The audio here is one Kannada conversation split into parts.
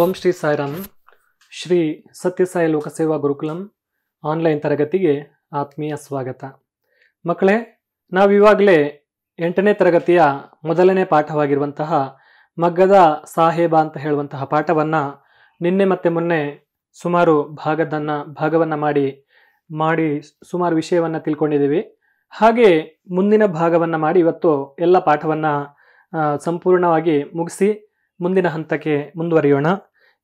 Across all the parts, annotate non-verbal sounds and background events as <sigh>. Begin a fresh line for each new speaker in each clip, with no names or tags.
ಓಂ ಶ್ರೀ ಸಾಯಿರಾಮ್ ಶ್ರೀ ಸತ್ಯಸಾಯಿ ಲೋಕಸೇವಾ ಗುರುಕುಲಂ ಆನ್ಲೈನ್ ತರಗತಿಗೆ ಆತ್ಮೀಯ ಸ್ವಾಗತ ಮಕ್ಕಳೇ ನಾವಿವಾಗಲೇ ಎಂಟನೇ ತರಗತಿಯ ಮೊದಲನೇ ಪಾಠವಾಗಿರುವಂತಹ ಮಗ್ಗದ ಸಾಹೇಬ ಅಂತ ಹೇಳುವಂತಹ ಪಾಠವನ್ನು ನಿನ್ನೆ ಮತ್ತೆ ಮೊನ್ನೆ ಸುಮಾರು ಭಾಗದನ್ನು ಭಾಗವನ್ನು ಮಾಡಿ ಮಾಡಿ ಸುಮಾರು ವಿಷಯವನ್ನು ತಿಳ್ಕೊಂಡಿದ್ದೀವಿ ಹಾಗೆ ಮುಂದಿನ ಭಾಗವನ್ನು ಮಾಡಿ ಇವತ್ತು ಎಲ್ಲ ಪಾಠವನ್ನು ಸಂಪೂರ್ಣವಾಗಿ ಮುಗಿಸಿ ಮುಂದಿನ ಹಂತಕ್ಕೆ ಮುಂದುವರಿಯೋಣ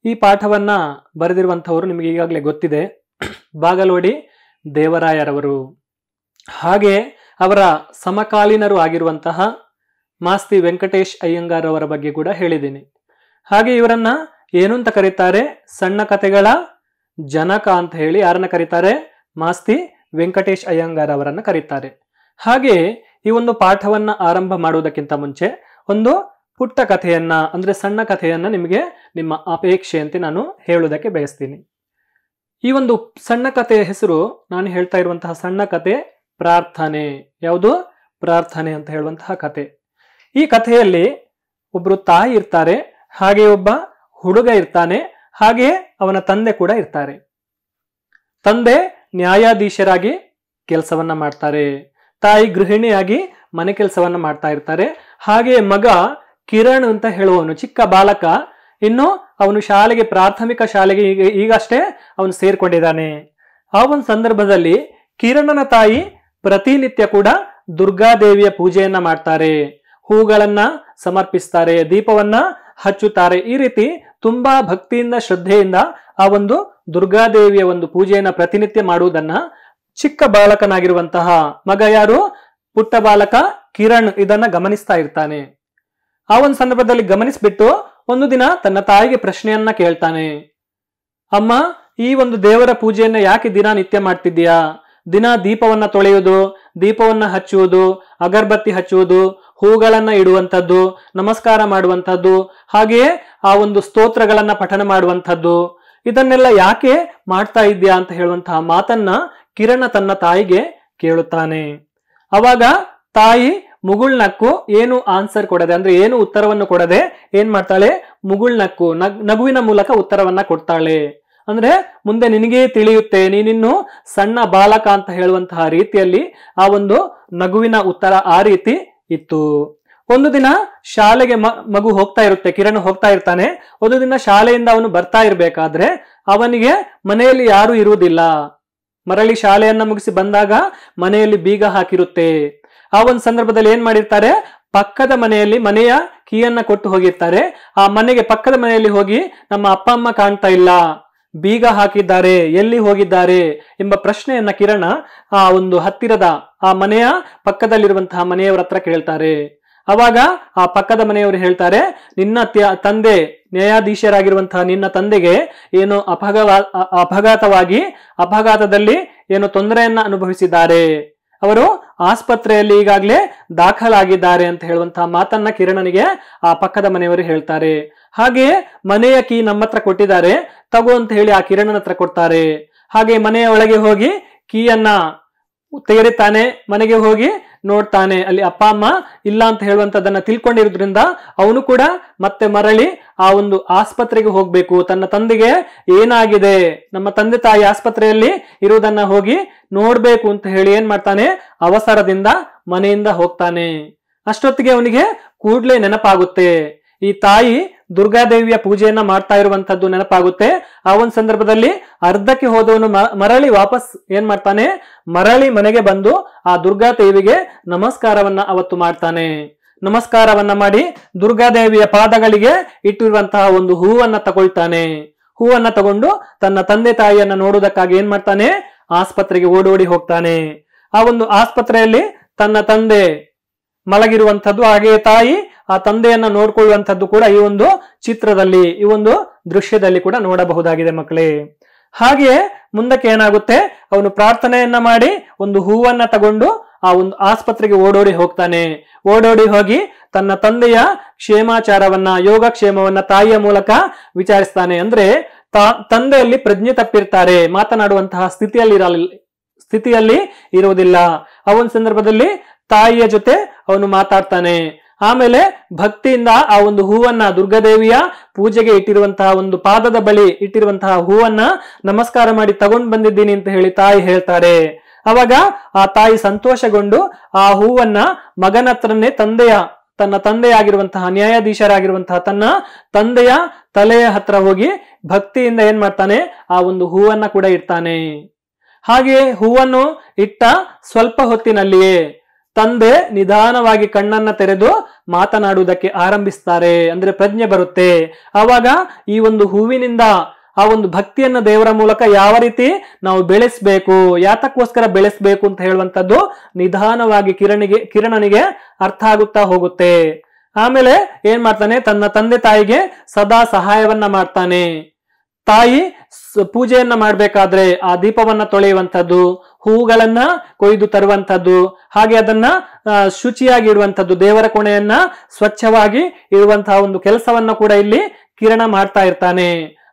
ಈ ಪಾಠವನ್ನು ಬರೆದಿರುವಂಥವರು ನಿಮಗೆ ಈಗಾಗಲೇ ಗೊತ್ತಿದೆ ಬಾಗಲೋಡಿ ದೇವರಾಯರವರು ಹಾಗೆ ಅವರ ಸಮಕಾಲೀನರು ಆಗಿರುವಂತಹ ಮಾಸ್ತಿ ವೆಂಕಟೇಶ್ ಅಯ್ಯಂಗಾರ್ ಅವರ ಬಗ್ಗೆ ಕೂಡ ಹೇಳಿದ್ದೀನಿ ಹಾಗೆ ಇವರನ್ನ ಏನು ಅಂತ ಕರೀತಾರೆ ಸಣ್ಣ ಕಥೆಗಳ ಜನಕ ಅಂತ ಹೇಳಿ ಯಾರನ್ನ ಕರೀತಾರೆ ಮಾಸ್ತಿ ವೆಂಕಟೇಶ್ ಅಯ್ಯಂಗಾರ್ ಅವರನ್ನು ಕರೀತಾರೆ ಹಾಗೆ ಈ ಒಂದು ಪಾಠವನ್ನು ಆರಂಭ ಮಾಡುವುದಕ್ಕಿಂತ ಮುಂಚೆ ಒಂದು ಪುಟ್ಟ ಕಥೆಯನ್ನು ಅಂದರೆ ಸಣ್ಣ ಕಥೆಯನ್ನು ನಿಮಗೆ ನಿಮ್ಮ ಅಪೇಕ್ಷೆಯಂತೆ ನಾನು ಹೇಳೋದಕ್ಕೆ ಬಯಸ್ತೀನಿ ಈ ಒಂದು ಸಣ್ಣ ಕಥೆಯ ಹೆಸರು ನಾನು ಹೇಳ್ತಾ ಇರುವಂತಹ ಸಣ್ಣ ಕತೆ ಪ್ರಾರ್ಥನೆ ಯಾವುದು ಪ್ರಾರ್ಥನೆ ಅಂತ ಹೇಳುವಂತಹ ಕತೆ ಈ ಕಥೆಯಲ್ಲಿ ಒಬ್ಬರು ತಾಯಿ ಇರ್ತಾರೆ ಹಾಗೆ ಒಬ್ಬ ಹುಡುಗ ಇರ್ತಾನೆ ಹಾಗೆಯೇ ಅವನ ತಂದೆ ಕೂಡ ಇರ್ತಾರೆ ತಂದೆ ನ್ಯಾಯಾಧೀಶರಾಗಿ ಕೆಲಸವನ್ನ ಮಾಡ್ತಾರೆ ತಾಯಿ ಗೃಹಿಣಿಯಾಗಿ ಮನೆ ಕೆಲಸವನ್ನ ಮಾಡ್ತಾ ಇರ್ತಾರೆ ಹಾಗೆಯೇ ಮಗ ಕಿರಣ್ ಅಂತ ಹೇಳುವವನು ಚಿಕ್ಕ ಬಾಲಕ ಇನ್ನು ಅವನು ಶಾಲೆಗೆ ಪ್ರಾಥಮಿಕ ಶಾಲೆಗೆ ಈಗ ಈಗಷ್ಟೇ ಅವನು ಸೇರ್ಕೊಂಡಿದ್ದಾನೆ ಆ ಒಂದು ಸಂದರ್ಭದಲ್ಲಿ ಕಿರಣನ ತಾಯಿ ಪ್ರತಿನಿತ್ಯ ಕೂಡ ದುರ್ಗಾದೇವಿಯ ಪೂಜೆಯನ್ನ ಮಾಡ್ತಾರೆ ಹೂಗಳನ್ನ ಸಮರ್ಪಿಸ್ತಾರೆ ದೀಪವನ್ನ ಹಚ್ಚುತ್ತಾರೆ ಈ ರೀತಿ ತುಂಬಾ ಭಕ್ತಿಯಿಂದ ಶ್ರದ್ಧೆಯಿಂದ ಆ ಒಂದು ದುರ್ಗಾದೇವಿಯ ಒಂದು ಪೂಜೆಯನ್ನ ಪ್ರತಿನಿತ್ಯ ಮಾಡುವುದನ್ನ ಚಿಕ್ಕ ಬಾಲಕನಾಗಿರುವಂತಹ ಮಗ ಯಾರು ಪುಟ್ಟ ಬಾಲಕ ಕಿರಣ್ ಇದನ್ನ ಗಮನಿಸ್ತಾ ಇರ್ತಾನೆ ಆ ಒಂದು ಸಂದರ್ಭದಲ್ಲಿ ಗಮನಿಸ್ಬಿಟ್ಟು ಒಂದು ದಿನ ತನ್ನ ತಾಯಿಗೆ ಪ್ರಶ್ನೆಯನ್ನ ಕೇಳ್ತಾನೆ ಅಮ್ಮ ಈ ಒಂದು ದೇವರ ಪೂಜೆಯನ್ನ ಯಾಕೆ ದಿನ ನಿತ್ಯ ಮಾಡ್ತಿದ್ದೀಯಾ ದಿನ ದೀಪವನ್ನ ತೊಳೆಯುವುದು ದೀಪವನ್ನ ಹಚ್ಚುವುದು ಅಗರಬತ್ತಿ ಹಚ್ಚುವುದು ಹೂಗಳನ್ನ ಇಡುವಂಥದ್ದು ನಮಸ್ಕಾರ ಮಾಡುವಂಥದ್ದು ಹಾಗೆಯೇ ಆ ಒಂದು ಸ್ತೋತ್ರಗಳನ್ನ ಪಠನ ಮಾಡುವಂಥದ್ದು ಇದನ್ನೆಲ್ಲ ಯಾಕೆ ಮಾಡ್ತಾ ಇದ್ಯಾ ಅಂತ ಹೇಳುವಂತಹ ಮಾತನ್ನ ಕಿರಣ ತನ್ನ ತಾಯಿಗೆ ಕೇಳುತ್ತಾನೆ ಅವಾಗ ತಾಯಿ ಮುಗುಳ್ ನಕ್ಕು ಏನು ಆನ್ಸರ್ ಕೊಡದೆ ಅಂದ್ರೆ ಏನು ಉತ್ತರವನ್ನು ಕೊಡದೆ ಏನ್ ಮಾಡ್ತಾಳೆ ಮುಗುಳ್ ಮುಗುಳ್ನಕ್ಕು ನಗುವಿನ ಮೂಲಕ ಉತ್ತರವನ್ನ ಕೊಡ್ತಾಳೆ ಅಂದ್ರೆ ಮುಂದೆ ನಿನಗೇ ತಿಳಿಯುತ್ತೆ ನೀನಿನ್ನು ಸಣ್ಣ ಬಾಲಕ ಅಂತ ಹೇಳುವಂತಹ ರೀತಿಯಲ್ಲಿ ಆ ಒಂದು ನಗುವಿನ ಉತ್ತರ ಆ ರೀತಿ ಇತ್ತು ಒಂದು ದಿನ ಶಾಲೆಗೆ ಮಗು ಹೋಗ್ತಾ ಇರುತ್ತೆ ಕಿರಣ್ ಹೋಗ್ತಾ ಇರ್ತಾನೆ ಒಂದು ದಿನ ಶಾಲೆಯಿಂದ ಅವನು ಬರ್ತಾ ಇರ್ಬೇಕಾದ್ರೆ ಅವನಿಗೆ ಮನೆಯಲ್ಲಿ ಯಾರು ಇರುವುದಿಲ್ಲ ಮರಳಿ ಶಾಲೆಯನ್ನ ಮುಗಿಸಿ ಬಂದಾಗ ಮನೆಯಲ್ಲಿ ಬೀಗ ಹಾಕಿರುತ್ತೆ ಆ ಒಂದು ಸಂದರ್ಭದಲ್ಲಿ ಏನ್ ಮಾಡಿರ್ತಾರೆ ಪಕ್ಕದ ಮನೆಯಲ್ಲಿ ಮನೆಯ ಕೀಯನ್ನ ಕೊಟ್ಟು ಹೋಗಿರ್ತಾರೆ ಆ ಮನೆಗೆ ಪಕ್ಕದ ಮನೆಯಲ್ಲಿ ಹೋಗಿ ನಮ್ಮ ಅಪ್ಪ ಅಮ್ಮ ಕಾಣ್ತಾ ಇಲ್ಲ ಬೀಗ ಹಾಕಿದ್ದಾರೆ ಎಲ್ಲಿ ಹೋಗಿದ್ದಾರೆ ಎಂಬ ಪ್ರಶ್ನೆಯನ್ನ ಕಿರಣ ಆ ಒಂದು ಹತ್ತಿರದ ಆ ಮನೆಯ ಪಕ್ಕದಲ್ಲಿರುವಂತಹ ಮನೆಯವರ ಹತ್ರ ಕೇಳ್ತಾರೆ ಅವಾಗ ಆ ಪಕ್ಕದ ಮನೆಯವರು ಹೇಳ್ತಾರೆ ನಿನ್ನ ತಂದೆ ನ್ಯಾಯಾಧೀಶರಾಗಿರುವಂತಹ ನಿನ್ನ ತಂದೆಗೆ ಏನು ಅಪಘಾತವಾಗಿ ಅಪಘಾತದಲ್ಲಿ ಏನು ತೊಂದರೆಯನ್ನ ಅನುಭವಿಸಿದ್ದಾರೆ ಅವರು ಆಸ್ಪತ್ರೆಯಲ್ಲಿ ಈಗಾಗಲೇ ದಾಖಲಾಗಿದ್ದಾರೆ ಅಂತ ಹೇಳುವಂತಹ ಮಾತನ್ನ ಕಿರಣನಿಗೆ ಆ ಪಕ್ಕದ ಮನೆಯವರು ಹೇಳ್ತಾರೆ ಹಾಗೆ ಮನೆಯ ಕೀ ನಮ್ಮ ಹತ್ರ ಕೊಟ್ಟಿದ್ದಾರೆ ತಗೋ ಅಂತ ಹೇಳಿ ಆ ಕಿರಣನ ಹತ್ರ ಕೊಡ್ತಾರೆ ಹಾಗೆ ಮನೆಯ ಒಳಗೆ ಹೋಗಿ ಕೀಯನ್ನ ತೆಗೆರಿತಾನೆ ಮನೆಗೆ ಹೋಗಿ ನೋಡ್ತಾನೆ ಅಲ್ಲಿ ಅಪ್ಪ ಅಮ್ಮ ಇಲ್ಲ ಅಂತ ಹೇಳುವಂತದನ್ನ ತಿಳ್ಕೊಂಡಿರೋದ್ರಿಂದ ಅವನು ಕೂಡ ಮತ್ತೆ ಮರಳಿ ಆ ಒಂದು ಆಸ್ಪತ್ರೆಗೆ ಹೋಗ್ಬೇಕು ತನ್ನ ತಂದೆಗೆ ಏನಾಗಿದೆ ನಮ್ಮ ತಂದೆ ತಾಯಿ ಆಸ್ಪತ್ರೆಯಲ್ಲಿ ಇರುವುದನ್ನ ಹೋಗಿ ನೋಡ್ಬೇಕು ಅಂತ ಹೇಳಿ ಏನ್ ಮಾಡ್ತಾನೆ ಅವಸರದಿಂದ ಮನೆಯಿಂದ ಹೋಗ್ತಾನೆ ಅಷ್ಟೊತ್ತಿಗೆ ಅವನಿಗೆ ಕೂಡ್ಲೆ ನೆನಪಾಗುತ್ತೆ ಈ ತಾಯಿ ದುರ್ಗಾದೇವಿಯ ಪೂಜೆಯನ್ನ ಮಾಡ್ತಾ ಇರುವಂತದ್ದು ನೆನಪಾಗುತ್ತೆ ಆ ಒಂದು ಸಂದರ್ಭದಲ್ಲಿ ಅರ್ಧಕ್ಕೆ ಹೋದವನು ಮರಳಿ ವಾಪಸ್ ಏನ್ ಮಾಡ್ತಾನೆ ಮರಳಿ ಮನೆಗೆ ಬಂದು ಆ ದುರ್ಗಾ ದೇವಿಗೆ ನಮಸ್ಕಾರವನ್ನ ಅವತ್ತು ಮಾಡ್ತಾನೆ ನಮಸ್ಕಾರವನ್ನ ಮಾಡಿ ದುರ್ಗಾದೇವಿಯ ಪಾದಗಳಿಗೆ ಇಟ್ಟಿರುವಂತಹ ಒಂದು ಹೂವನ್ನ ತಗೊಳ್ತಾನೆ ಹೂವನ್ನ ತಗೊಂಡು ತನ್ನ ತಂದೆ ತಾಯಿಯನ್ನ ನೋಡುವುದಕ್ಕಾಗಿ ಏನ್ ಮಾಡ್ತಾನೆ ಆಸ್ಪತ್ರೆಗೆ ಓಡೋಡಿ ಹೋಗ್ತಾನೆ ಆ ಒಂದು ಆಸ್ಪತ್ರೆಯಲ್ಲಿ ತನ್ನ ತಂದೆ ಮಲಗಿರುವಂಥದ್ದು ಹಾಗೆಯೇ ತಾಯಿ ಆ ತಂದೆಯನ್ನ ನೋಡ್ಕೊಳ್ಳುವಂಥದ್ದು ಕೂಡ ಈ ಒಂದು ಚಿತ್ರದಲ್ಲಿ ಈ ಒಂದು ದೃಶ್ಯದಲ್ಲಿ ಕೂಡ ನೋಡಬಹುದಾಗಿದೆ ಮಕ್ಕಳೇ ಹಾಗೆಯೇ ಮುಂದಕ್ಕೆ ಏನಾಗುತ್ತೆ ಅವನು ಪ್ರಾರ್ಥನೆಯನ್ನ ಮಾಡಿ ಒಂದು ಹೂವನ್ನ ತಗೊಂಡು ಆ ಒಂದು ಆಸ್ಪತ್ರೆಗೆ ಓಡೋಡಿ ಹೋಗ್ತಾನೆ ಓಡೋಡಿ ಹೋಗಿ ತನ್ನ ತಂದೆಯ ಕ್ಷೇಮಾಚಾರವನ್ನ ಯೋಗಕ್ಷೇಮವನ್ನ ತಾಯಿಯ ಮೂಲಕ ವಿಚಾರಿಸ್ತಾನೆ ಅಂದ್ರೆ ತಂದೆಯಲ್ಲಿ ಪ್ರಜ್ಞೆ ತಪ್ಪಿರ್ತಾರೆ ಮಾತನಾಡುವಂತಹ ಸ್ಥಿತಿಯಲ್ಲಿ ಸ್ಥಿತಿಯಲ್ಲಿ ಇರುವುದಿಲ್ಲ ಆ ಒಂದು ಸಂದರ್ಭದಲ್ಲಿ ತಾಯಿಯ ಜೊತೆ ಅವನು ಮಾತಾಡ್ತಾನೆ ಆಮೇಲೆ ಭಕ್ತಿಯಿಂದ ಆ ಒಂದು ಹೂವನ್ನ ದುರ್ಗಾದೇವಿಯ ಪೂಜೆಗೆ ಇಟ್ಟಿರುವಂತಹ ಒಂದು ಪಾದದ ಬಳಿ ಇಟ್ಟಿರುವಂತಹ ಹೂವನ್ನ ನಮಸ್ಕಾರ ಮಾಡಿ ತಗೊಂಡು ಬಂದಿದ್ದೀನಿ ಅಂತ ಹೇಳಿ ತಾಯಿ ಹೇಳ್ತಾರೆ ಅವಾಗ ಆ ತಾಯಿ ಸಂತೋಷಗೊಂಡು ಆ ಹೂವನ್ನ ಮಗನ ಹತ್ರನೇ ತಂದೆಯ ತನ್ನ ತಂದೆಯಾಗಿರುವಂತಹ ನ್ಯಾಯಾಧೀಶರಾಗಿರುವಂತಹ ತನ್ನ ತಂದೆಯ ತಲೆಯ ಹತ್ರ ಹೋಗಿ ಭಕ್ತಿಯಿಂದ ಏನ್ ಮಾಡ್ತಾನೆ ಆ ಒಂದು ಹೂವನ್ನ ಕೂಡ ಇಡ್ತಾನೆ ಹಾಗೆ ಹೂವನ್ನು ಇಟ್ಟ ಸ್ವಲ್ಪ ಹೊತ್ತಿನಲ್ಲಿಯೇ ತಂದೆ ನಿಧಾನವಾಗಿ ಕಣ್ಣನ್ನ ತೆರೆದು ಮಾತನಾಡುವುದಕ್ಕೆ ಆರಂಭಿಸ್ತಾರೆ ಅಂದ್ರೆ ಪ್ರಜ್ಞೆ ಬರುತ್ತೆ ಆವಾಗ ಈ ಒಂದು ಹೂವಿನಿಂದ ಆ ಒಂದು ಭಕ್ತಿಯನ್ನ ದೇವರ ಮೂಲಕ ಯಾವ ರೀತಿ ನಾವು ಬೆಳೆಸ್ಬೇಕು ಯಾತಕ್ಕೋಸ್ಕರ ಬೆಳೆಸ್ಬೇಕು ಅಂತ ಹೇಳುವಂತದ್ದು ನಿಧಾನವಾಗಿ ಕಿರಣಿಗೆ ಕಿರಣನಿಗೆ ಅರ್ಥ ಆಗುತ್ತಾ ಹೋಗುತ್ತೆ ಆಮೇಲೆ ಏನ್ ಮಾಡ್ತಾನೆ ತನ್ನ ತಂದೆ ತಾಯಿಗೆ ಸದಾ ಸಹಾಯವನ್ನ ಮಾಡ್ತಾನೆ ತಾಯಿ ಪೂಜೆಯನ್ನ ಮಾಡ್ಬೇಕಾದ್ರೆ ಆ ದೀಪವನ್ನ ತೊಳೆಯುವಂಥದ್ದು ಹೂಗಳನ್ನ ಕೊಯ್ದು ತರುವಂತದ್ದು ಹಾಗೆ ಅದನ್ನ ಶುಚಿಯಾಗಿ ಇಡುವಂತದ್ದು ದೇವರ ಕೋಣೆಯನ್ನ ಸ್ವಚ್ಛವಾಗಿ ಇರುವಂತಹ ಒಂದು ಕೆಲಸವನ್ನ ಕೂಡ ಇಲ್ಲಿ ಕಿರಣ ಮಾಡ್ತಾ ಇರ್ತಾನೆ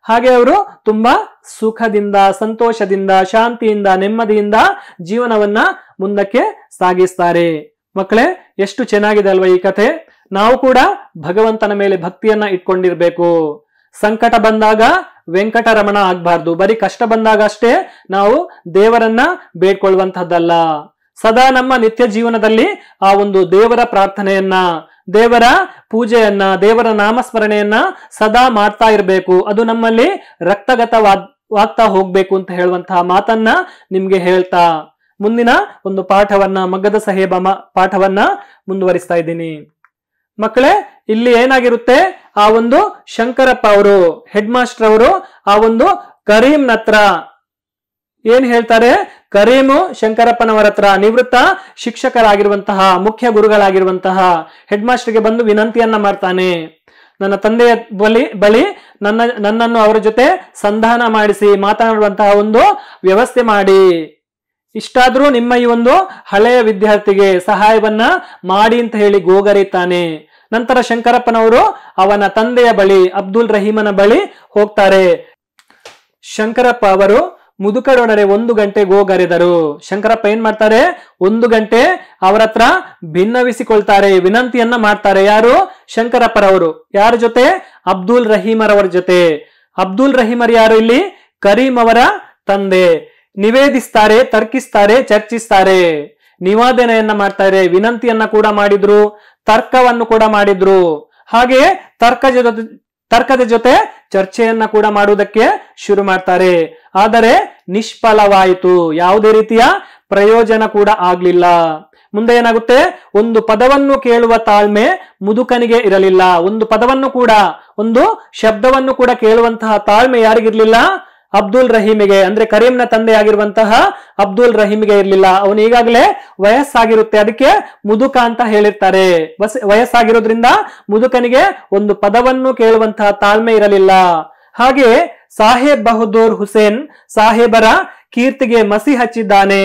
ಹಾಗೆ ಅವರು ತುಂಬಾ ಸುಖದಿಂದ ಸಂತೋಷದಿಂದ ಶಾಂತಿಯಿಂದ ನೆಮ್ಮದಿಯಿಂದ ಜೀವನವನ್ನ ಮುಂದಕ್ಕೆ ಸಾಗಿಸ್ತಾರೆ ಮಕ್ಕಳೇ ಎಷ್ಟು ಚೆನ್ನಾಗಿದೆ ಅಲ್ವಾ ಈ ಕಥೆ ನಾವು ಕೂಡ ಭಗವಂತನ ಮೇಲೆ ಭಕ್ತಿಯನ್ನ ಇಟ್ಕೊಂಡಿರ್ಬೇಕು ಸಂಕಟ ಬಂದಾಗ ವೆಂಕಟರಮಣ ಆಗ್ಬಾರ್ದು ಬರೀ ಕಷ್ಟ ಬಂದಾಗ ಅಷ್ಟೇ ನಾವು ದೇವರನ್ನ ಬೇಡ್ಕೊಳ್ಳುವಂತಹದ್ದಲ್ಲ ಸದಾ ನಮ್ಮ ನಿತ್ಯ ಜೀವನದಲ್ಲಿ ಆ ಒಂದು ದೇವರ ಪ್ರಾರ್ಥನೆಯನ್ನ ದೇವರ ಪೂಜೆಯನ್ನ ದೇವರ ನಾಮಸ್ಮರಣೆಯನ್ನ ಸದಾ ಮಾಡ್ತಾ ಇರಬೇಕು ಅದು ನಮ್ಮಲ್ಲಿ ರಕ್ತಗತ ಹೋಗ್ಬೇಕು ಅಂತ ಹೇಳುವಂತಹ ಮಾತನ್ನ ನಿಮ್ಗೆ ಹೇಳ್ತಾ ಮುಂದಿನ ಒಂದು ಪಾಠವನ್ನ ಮಗ್ಗದ ಸಹೇಬ ಪಾಠವನ್ನ ಮುಂದುವರಿಸ್ತಾ ಇದ್ದೀನಿ ಮಕ್ಕಳೇ ಇಲ್ಲಿ ಏನಾಗಿರುತ್ತೆ ಆ ಒಂದು ಶಂಕರಪ್ಪ ಅವರು ಹೆಡ್ ಮಾಸ್ಟರ್ ಅವರು ಆ ಒಂದು ಕರೀಂನ ಹತ್ರ ಏನ್ ಹೇಳ್ತಾರೆ ಕರೀಮು ಶಂಕರಪ್ಪನವರ ಹತ್ರ ನಿವೃತ್ತ ಶಿಕ್ಷಕರಾಗಿರುವಂತಹ ಮುಖ್ಯ ಗುರುಗಳಾಗಿರುವಂತಹ ಹೆಡ್ ಮಾಸ್ಟರ್ಗೆ ಬಂದು ವಿನಂತಿಯನ್ನ ಮಾಡ್ತಾನೆ ನನ್ನ ತಂದೆಯ ಬಳಿ ಬಳಿ ನನ್ನ ನನ್ನನ್ನು ಅವರ ಜೊತೆ ಸಂಧಾನ ಮಾಡಿಸಿ ಮಾತನಾಡುವಂತಹ ಒಂದು ವ್ಯವಸ್ಥೆ ಮಾಡಿ ಇಷ್ಟಾದ್ರೂ ನಿಮ್ಮ ಈ ಒಂದು ಹಳೆಯ ವಿದ್ಯಾರ್ಥಿಗೆ ಸಹಾಯವನ್ನ ಮಾಡಿ ಅಂತ ಹೇಳಿ ಗೋಗರಿತಾನೆ ನಂತರ ಶಂಕರಪ್ಪನವರು ಅವನ ತಂದೆಯ ಬಳಿ ಅಬ್ದುಲ್ ರಹೀಮನ ಬಳಿ ಹೋಗ್ತಾರೆ ಶಂಕರಪ್ಪ ಅವರು ಮುದುಕಡೊಡನೆ ಒಂದು ಗಂಟೆ ಗೋಗರೆದರು ಶಂಕರಪ್ಪ ಏನ್ ಮಾಡ್ತಾರೆ ಒಂದು ಗಂಟೆ ಅವರ ಹತ್ರ ಭಿನ್ನವಿಸಿಕೊಳ್ತಾರೆ ವಿನಂತಿಯನ್ನ ಮಾಡ್ತಾರೆ ಯಾರು ಶಂಕರಪ್ಪರವರು ಯಾರ ಜೊತೆ ಅಬ್ದುಲ್ ರಹೀಮರವರ ಜೊತೆ ಅಬ್ದುಲ್ ರಹೀಮರ್ ಯಾರು ಇಲ್ಲಿ ಕರೀಂ ಅವರ ತಂದೆ ನಿವೇದಿಸ್ತಾರೆ ತರ್ಕಿಸ್ತಾರೆ ಚರ್ಚಿಸ್ತಾರೆ ನಿವಾದನೆಯನ್ನ ಮಾಡ್ತಾರೆ ವಿನಂತಿಯನ್ನ ಕೂಡ ಮಾಡಿದ್ರು ತರ್ಕವನ್ನು ಕೂಡ ಮಾಡಿದ್ರು ಹಾಗೆಯೇ ತರ್ಕ ತರ್ಕದ ಜೊತೆ ಚರ್ಚೆಯನ್ನ ಕೂಡ ಮಾಡುವುದಕ್ಕೆ ಶುರು ಮಾಡ್ತಾರೆ ಆದರೆ ನಿಷ್ಫಲವಾಯಿತು ಯಾವುದೇ ರೀತಿಯ ಪ್ರಯೋಜನ ಕೂಡ ಆಗ್ಲಿಲ್ಲ ಮುಂದೆ ಏನಾಗುತ್ತೆ ಒಂದು ಪದವನ್ನು ಕೇಳುವ ತಾಳ್ಮೆ ಮುದುಕನಿಗೆ ಇರಲಿಲ್ಲ ಒಂದು ಪದವನ್ನು ಕೂಡ ಒಂದು ಶಬ್ದವನ್ನು ಕೂಡ ಕೇಳುವಂತಹ ತಾಳ್ಮೆ ಯಾರಿಗಿರ್ಲಿಲ್ಲ ಅಬ್ದುಲ್ ರಹೀಮಿಗೆ ಅಂದ್ರೆ ಕರೀಂನ ತಂದೆಯಾಗಿರುವಂತಹ ಅಬ್ದುಲ್ ರಹೀಮ್ಗೆ ಇರಲಿಲ್ಲ ಅವನು ಈಗಾಗಲೇ ವಯಸ್ಸಾಗಿರುತ್ತೆ ಅದಕ್ಕೆ ಮುದುಕ ಅಂತ ಹೇಳಿರ್ತಾರೆ ವಯಸ್ಸಾಗಿರೋದ್ರಿಂದ ಮುದುಕನಿಗೆ ಒಂದು ಪದವನ್ನು ಕೇಳುವಂತಹ ತಾಳ್ಮೆ ಇರಲಿಲ್ಲ ಹಾಗೆ ಸಾಹೇಬ್ ಬಹದ್ದೂರ್ ಹುಸೇನ್ ಸಾಹೇಬರ ಕೀರ್ತಿಗೆ ಮಸಿ ಹಚ್ಚಿದ್ದಾನೆ